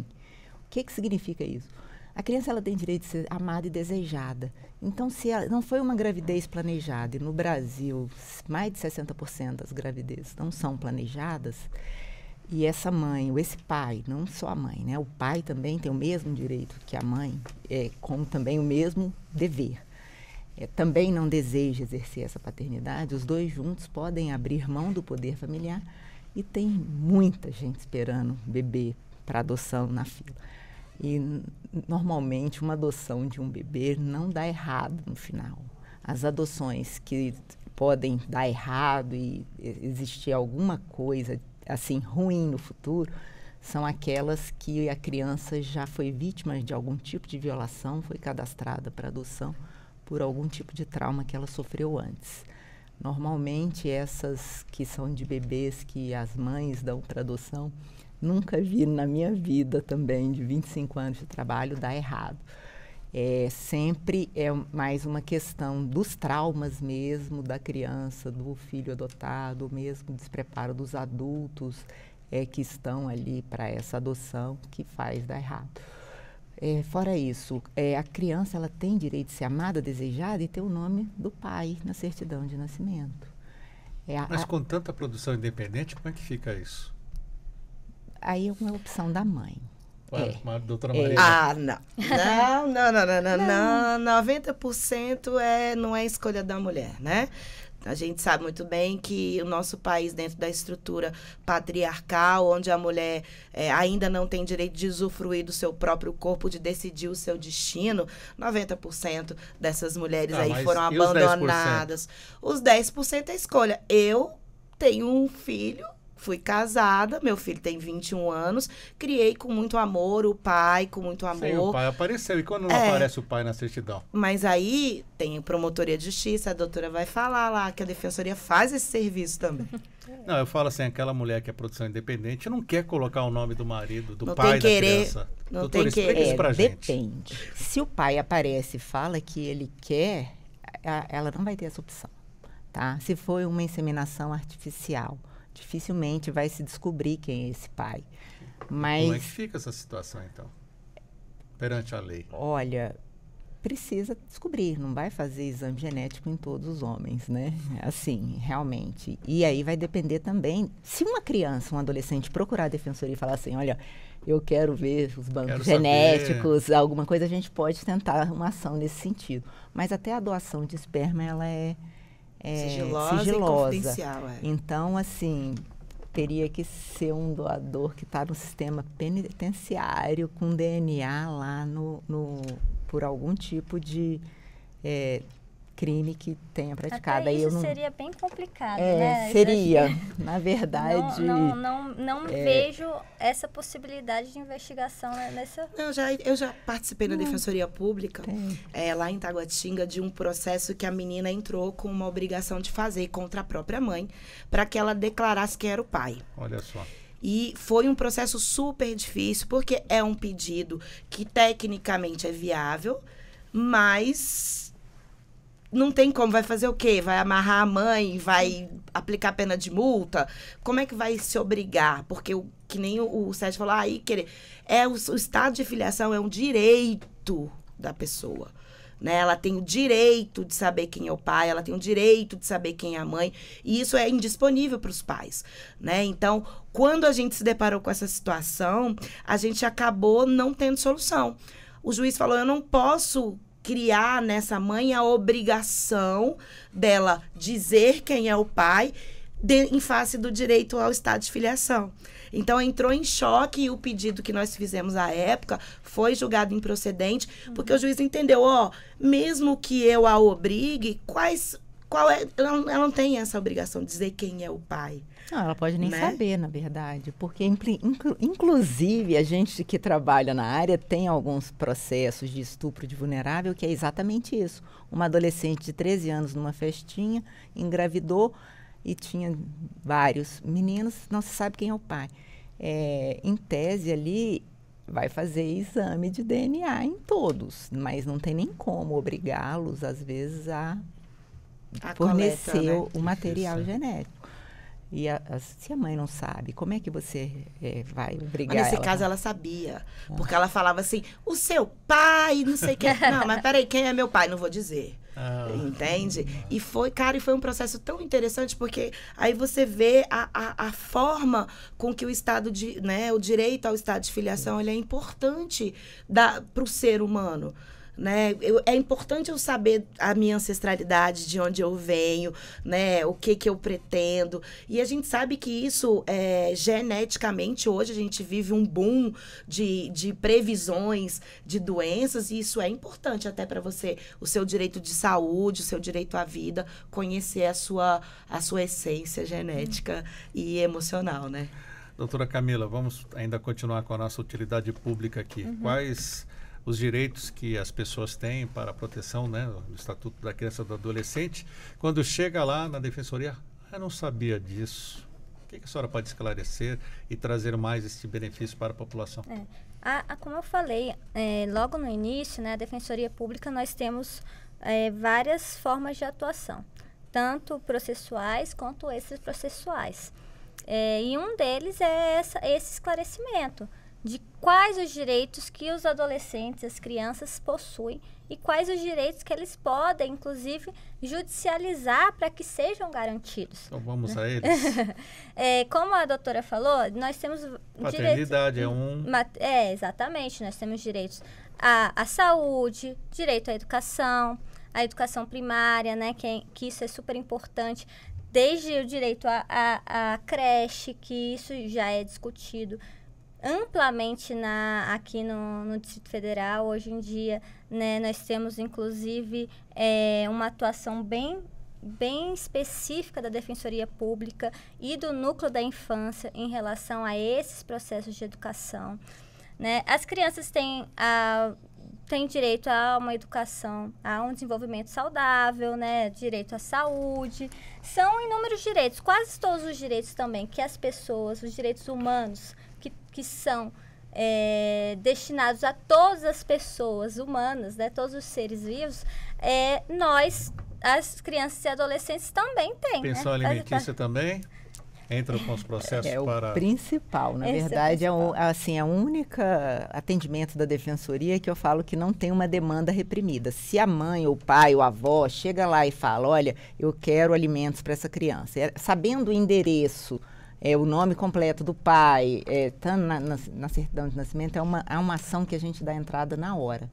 Speaker 2: O que, que significa isso? A criança ela tem direito de ser amada e desejada. Então, se ela, não foi uma gravidez planejada, e no Brasil mais de 60% das gravidezes não são planejadas, e essa mãe, ou esse pai, não só a mãe, né? O pai também tem o mesmo direito que a mãe, é, como também o mesmo dever. É, também não deseja exercer essa paternidade, os dois juntos podem abrir mão do poder familiar e tem muita gente esperando bebê para adoção na fila. E normalmente uma adoção de um bebê não dá errado no final. As adoções que podem dar errado e existir alguma coisa assim ruim no futuro são aquelas que a criança já foi vítima de algum tipo de violação, foi cadastrada para adoção por algum tipo de trauma que ela sofreu antes. Normalmente essas que são de bebês que as mães dão para adoção, nunca vi na minha vida também de 25 anos de trabalho dar errado é, sempre é mais uma questão dos traumas mesmo da criança, do filho adotado, mesmo despreparo dos adultos é, que estão ali para essa adoção que faz dar errado. É, fora isso, é, a criança ela tem direito de ser amada, desejada e ter o nome do pai na certidão de nascimento. É, a, Mas com
Speaker 1: tanta produção independente, como é que fica isso?
Speaker 4: Aí é uma opção da mãe.
Speaker 1: Para, é. doutora Maria. É. Ah, não.
Speaker 4: Não, não, não, não, não, não. 90% é, não é escolha da mulher, né? A gente sabe muito bem que o nosso país, dentro da estrutura patriarcal, onde a mulher é, ainda não tem direito de usufruir do seu próprio corpo, de decidir o seu destino, 90% dessas mulheres ah, aí foram abandonadas. Os 10%, os 10 é escolha. Eu tenho um filho Fui casada, meu filho tem 21 anos, criei com muito amor o pai, com muito amor. Sim, o pai
Speaker 1: apareceu. E quando não é, aparece o pai na certidão?
Speaker 4: Mas aí tem promotoria de justiça, a doutora vai falar lá que a defensoria faz esse serviço também.
Speaker 1: Não, eu falo assim, aquela mulher que é produção independente não quer colocar o nome do marido, do não pai tem da criança. Não Doutora, tem querer. Isso pra é, gente. Depende.
Speaker 2: Se o pai aparece e fala que ele quer, ela não vai ter essa opção, tá? Se foi uma inseminação artificial dificilmente vai se descobrir quem é esse pai. Mas como é que
Speaker 1: fica essa situação então? Perante a lei. Olha,
Speaker 2: precisa descobrir, não vai fazer exame genético em todos os homens, né? Assim, realmente. E aí vai depender também, se uma criança, um adolescente procurar a defensoria e falar assim, olha, eu quero ver os bancos quero genéticos, saber. alguma coisa, a gente pode tentar uma ação nesse sentido. Mas até a doação de esperma, ela é é, sigilosa, sigilosa. É. Então, assim, teria que ser um doador que está no sistema penitenciário com DNA lá no, no por algum tipo de é, crime que tenha praticado. Até isso não... seria
Speaker 3: bem complicado, é, né? Seria,
Speaker 2: na verdade. Não,
Speaker 3: não, não, não é... vejo essa possibilidade de investigação né, nessa. Não, já, eu
Speaker 4: já participei na Defensoria Pública, é, lá em Taguatinga, de um processo que a menina entrou com uma obrigação de fazer contra a própria mãe, para que ela declarasse que era o pai. Olha só. E foi um processo super difícil, porque é um pedido que tecnicamente é viável, mas não tem como, vai fazer o quê? Vai amarrar a mãe, vai aplicar pena de multa? Como é que vai se obrigar? Porque o que nem o, o Sérgio falou, ah, aí querer. É o, o estado de filiação é um direito da pessoa. Né? Ela tem o direito de saber quem é o pai, ela tem o direito de saber quem é a mãe, e isso é indisponível para os pais, né? Então, quando a gente se deparou com essa situação, a gente acabou não tendo solução. O juiz falou: "Eu não posso criar nessa mãe a obrigação dela dizer quem é o pai de, em face do direito ao estado de filiação. Então entrou em choque e o pedido que nós fizemos à época foi julgado improcedente, uhum. porque o juiz entendeu, ó, mesmo que eu a obrigue, quais qual é, ela, ela não tem essa obrigação de dizer quem é o pai. Não, ela pode nem né? saber,
Speaker 2: na verdade, porque inclusive a gente que trabalha na área tem alguns processos de estupro de vulnerável que é exatamente isso. Uma adolescente de 13 anos numa festinha engravidou e tinha vários meninos, não se sabe quem é o pai. É, em tese ali vai fazer exame de DNA em todos, mas não tem nem como obrigá-los às vezes a,
Speaker 4: a fornecer coleta, né? o material Isso. genético.
Speaker 2: E a, a, se a mãe não sabe, como é que você é, vai brigar? Mas nesse ela? caso
Speaker 4: ela sabia. Ah. Porque ela falava assim, o seu pai, não sei quem. não, mas peraí, quem é meu pai? Não vou dizer. Ah. Entende? E foi, cara, e foi um processo tão interessante, porque aí você vê a, a, a, forma com que o estado de. Né, o direito ao estado de filiação ele é importante para o ser humano. Né? Eu, é importante eu saber a minha ancestralidade, de onde eu venho, né? O que que eu pretendo. E a gente sabe que isso, é, geneticamente, hoje a gente vive um boom de, de previsões de doenças e isso é importante até para você, o seu direito de saúde, o seu direito à vida, conhecer a sua, a sua essência genética hum. e emocional, né?
Speaker 1: Doutora Camila, vamos ainda continuar com a nossa utilidade pública aqui. Uhum. Quais os direitos que as pessoas têm para a proteção né, do Estatuto da Criança e do Adolescente. Quando chega lá na Defensoria, ah, eu não sabia disso. O que, a senhora pode esclarecer e trazer mais esse benefício para a população?
Speaker 3: É. A, a, como eu falei é, logo no início, né, a Defensoria Pública, nós temos é, várias formas de atuação, tanto processuais quanto extraprocessuais. processuais. É, e um deles é essa, esse esclarecimento de quais os direitos que os adolescentes, as crianças possuem e quais os direitos que eles podem, inclusive, judicializar para que sejam garantidos. Então vamos né? a eles. é, como a doutora falou, nós temos paternidade direitos, é um é exatamente nós temos direitos à, à saúde, direito à educação, à educação primária, né, que, é, que isso é super importante desde o direito à, creche, que isso já é discutido, amplamente na, aqui no, no, Distrito Federal. Hoje em dia, né, nós temos inclusive é, uma atuação bem bem específica da Defensoria Pública e do Núcleo da Infância em relação a esses processos de educação. Né? As crianças têm, a, têm direito a uma educação, a um desenvolvimento saudável, né? direito à saúde. São inúmeros direitos, quase todos os direitos também que as pessoas, os direitos humanos, que, que são é, destinados a todas as pessoas humanas, né, todos os seres vivos, é, nós, as crianças e adolescentes, também temos. Né? Pensão né? alimentícia
Speaker 1: também? entra com os processos é, é para... É, é o
Speaker 2: principal, na Esse verdade, é, o, assim, a única atendimento da defensoria que eu falo que não tem uma demanda reprimida. Se a mãe, ou o pai, ou a avó chega lá e fala, olha, eu quero alimentos para essa criança, é, sabendo o endereço é, o nome completo do pai, é, tá na, na, na, certidão de nascimento, é uma, é uma ação que a gente dá entrada na hora.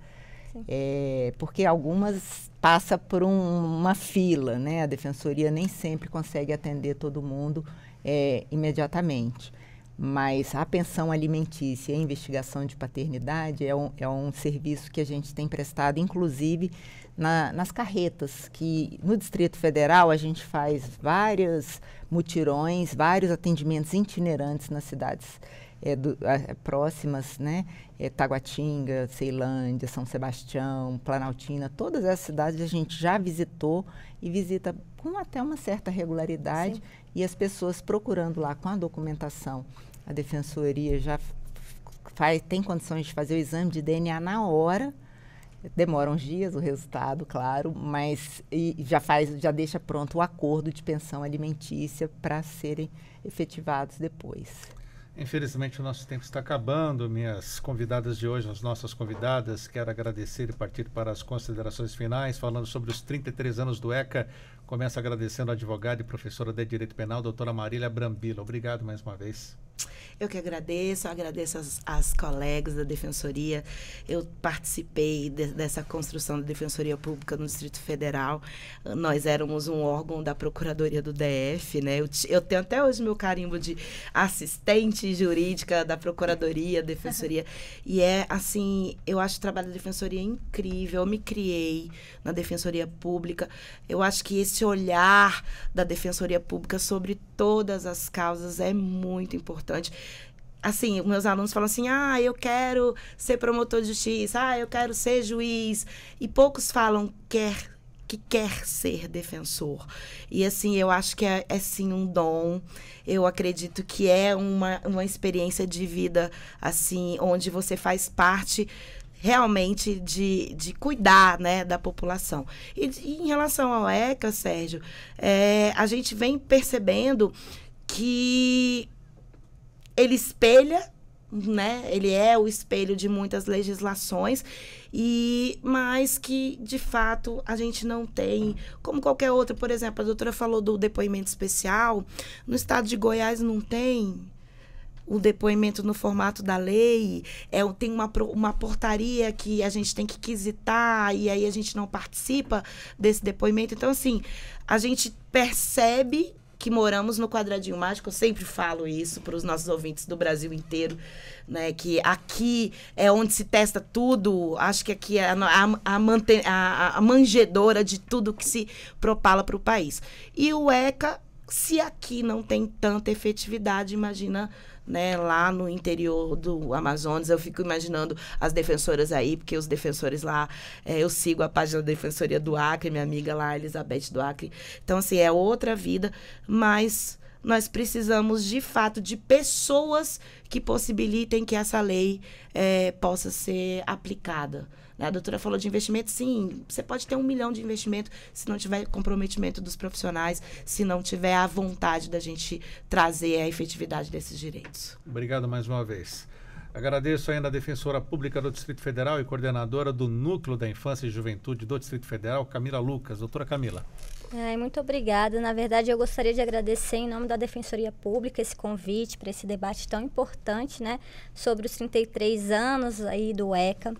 Speaker 2: É, porque algumas passa por um, uma fila, né? A defensoria nem sempre consegue atender todo mundo é, imediatamente. Mas a pensão alimentícia e a investigação de paternidade é um, é um serviço que a gente tem prestado, inclusive na, nas carretas, que no Distrito Federal a gente faz vários mutirões, vários atendimentos itinerantes nas cidades é, do, eh, próximas, né? É, Taguatinga, Ceilândia, São Sebastião, Planaltina, todas essas cidades a gente já visitou e visita com até uma certa regularidade Sim. e as pessoas procurando lá com a documentação. A defensoria já faz, tem condições de fazer o exame de DNA na hora Demora uns dias o resultado, claro, mas já faz, já deixa pronto o acordo de pensão alimentícia para serem efetivados depois.
Speaker 1: Infelizmente o nosso tempo está acabando. Minhas convidadas de hoje, as nossas convidadas, quero agradecer e partir para as considerações finais, falando sobre os 33 anos do ECA. Começo agradecendo a advogada e professora de Direito Penal, doutora Marília Brambila. Obrigado mais uma vez.
Speaker 4: Eu que agradeço, agradeço as, as colegas da Defensoria. Eu participei de, dessa construção da Defensoria Pública no Distrito Federal. Nós éramos um órgão da Procuradoria do DF, né? Eu, eu tenho até hoje meu carimbo de assistente jurídica da Procuradoria, Defensoria. e é assim, eu acho o trabalho da Defensoria incrível. Eu me criei na Defensoria Pública. Eu acho que esse olhar da Defensoria Pública sobre todas as causas é muito importante importante. Assim, meus alunos falam assim: ah, eu quero ser promotor de justiça, ah, eu quero ser juiz. E poucos falam quer que quer ser defensor. E assim, eu acho que é, é, sim um dom. Eu acredito que é uma, uma experiência de vida, assim, onde você faz parte realmente de, de cuidar né, da população. E, em relação ao ECA, Sérgio, é, a gente vem percebendo que ele espelha, né? Ele é o espelho de muitas legislações e mas que de fato a gente não tem, como qualquer outra, por exemplo, a doutora falou do depoimento especial, no estado de Goiás não tem o depoimento no formato da lei, é, tem uma, uma portaria que a gente tem que quisitar e aí a gente não participa desse depoimento. Então, assim, a gente percebe que moramos no quadradinho mágico, eu sempre falo isso para os nossos ouvintes do Brasil inteiro, né? Que aqui é onde se testa tudo. Acho que aqui é a, a, a, a manjedora de tudo que se propala para o país. E o ECA, se aqui não tem tanta efetividade, imagina né, lá no interior do Amazonas. Eu fico imaginando as defensoras aí, porque os defensores lá, é, eu sigo a página da Defensoria do Acre, minha amiga lá, Elizabeth do Acre. Então, assim, é outra vida, mas nós precisamos de fato de pessoas que possibilitem que essa lei é, possa ser aplicada. Né? A doutora falou de investimento, sim, você pode ter um milhão de investimento se não tiver comprometimento dos profissionais, se não tiver a vontade da gente trazer a efetividade desses direitos.
Speaker 1: Obrigado mais uma vez. Agradeço ainda a defensora pública do Distrito Federal e coordenadora do Núcleo da Infância e Juventude do Distrito Federal, Camila Lucas. Doutora Camila.
Speaker 3: Ai, muito obrigada. Na verdade, eu gostaria de agradecer em nome da Defensoria Pública esse convite para esse debate tão importante, né, sobre os 33 anos aí do ECA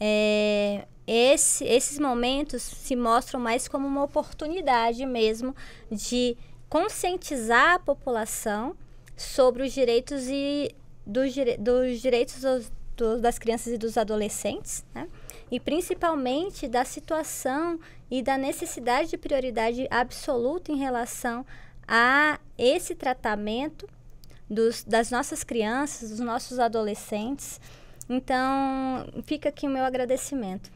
Speaker 3: é, esse, esses momentos se mostram mais como uma oportunidade mesmo de conscientizar a população sobre os direitos e dos, dos direitos dos, dos, das crianças e dos adolescentes, né? e principalmente da situação e da necessidade de prioridade absoluta em relação a esse tratamento dos, das nossas crianças, dos nossos adolescentes. Então, fica aqui o meu agradecimento.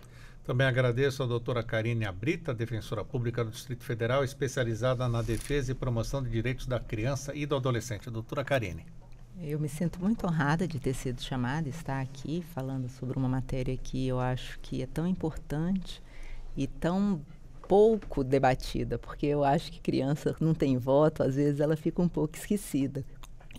Speaker 1: Também agradeço à doutora Karine Abrita, defensora pública do Distrito Federal, especializada na defesa e promoção de direitos da criança e do adolescente. Doutora Karine.
Speaker 2: Eu me sinto muito honrada de ter sido chamada, estar aqui falando sobre uma matéria que eu acho que é tão importante e tão pouco debatida, porque eu acho que criança não tem voto, às vezes ela fica um pouco esquecida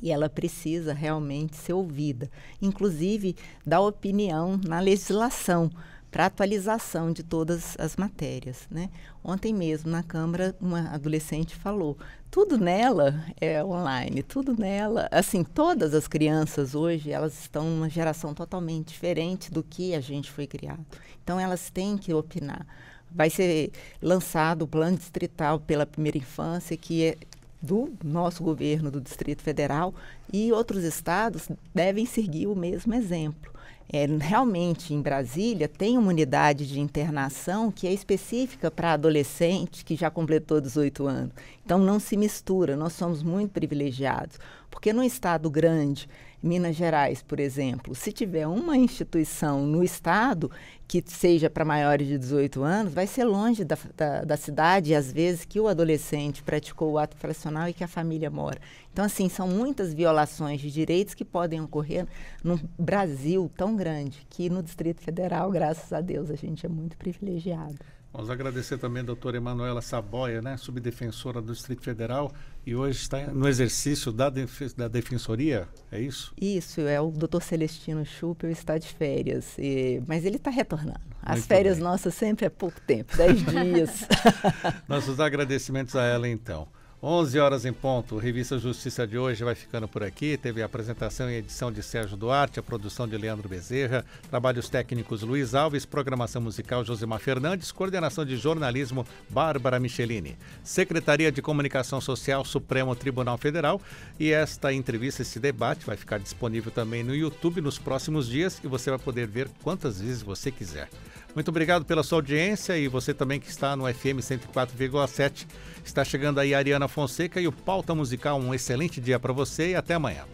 Speaker 2: e ela precisa realmente ser ouvida, inclusive da opinião na legislação para atualização de todas as matérias, né? Ontem mesmo na Câmara uma adolescente falou, tudo nela é online, tudo nela, assim, todas as crianças hoje, elas estão numa geração totalmente diferente do que a gente foi criado. Então elas têm que opinar. Vai ser lançado o plano distrital pela primeira infância que é do nosso governo do Distrito Federal e outros estados devem seguir o mesmo exemplo. É, realmente, em Brasília, tem uma unidade de internação que é específica para adolescente que já completou 18 anos. Então, não se mistura, nós somos muito privilegiados. Porque num estado grande, Minas Gerais, por exemplo, se tiver uma instituição no estado que seja para maiores de 18 anos, vai ser longe da, da, da cidade, às vezes, que o adolescente praticou o ato fracional e que a família mora. Então, assim, são muitas violações de direitos que podem ocorrer num Brasil tão grande que no Distrito Federal, graças a Deus, a gente é muito privilegiado.
Speaker 1: Vamos agradecer também a doutora Emanuela Saboia, né, subdefensora do Distrito Federal, e hoje está no exercício da, def da Defensoria, é isso?
Speaker 2: Isso, é o doutor Celestino Schuppel está de férias, e, mas ele está retornando. As Muito férias bem. nossas sempre é pouco tempo, dez dias.
Speaker 1: Nossos agradecimentos a ela, então. 11 horas em ponto. Revista Justiça de hoje vai ficando por aqui. Teve a apresentação e edição de Sérgio Duarte, a produção de Leandro Bezerra, trabalhos técnicos Luiz Alves, programação musical Josimar Fernandes, coordenação de jornalismo Bárbara Michelini, Secretaria de Comunicação Social Supremo Tribunal Federal. E esta entrevista, esse debate, vai ficar disponível também no YouTube nos próximos dias e você vai poder ver quantas vezes você quiser. Muito obrigado pela sua audiência e você também que está no FM 104,7. Está chegando aí a Ariana Fonseca e o Pauta Musical. Um excelente dia para você e até amanhã.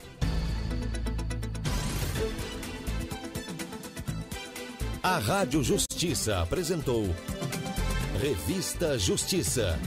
Speaker 1: A Rádio Justiça apresentou Revista Justiça.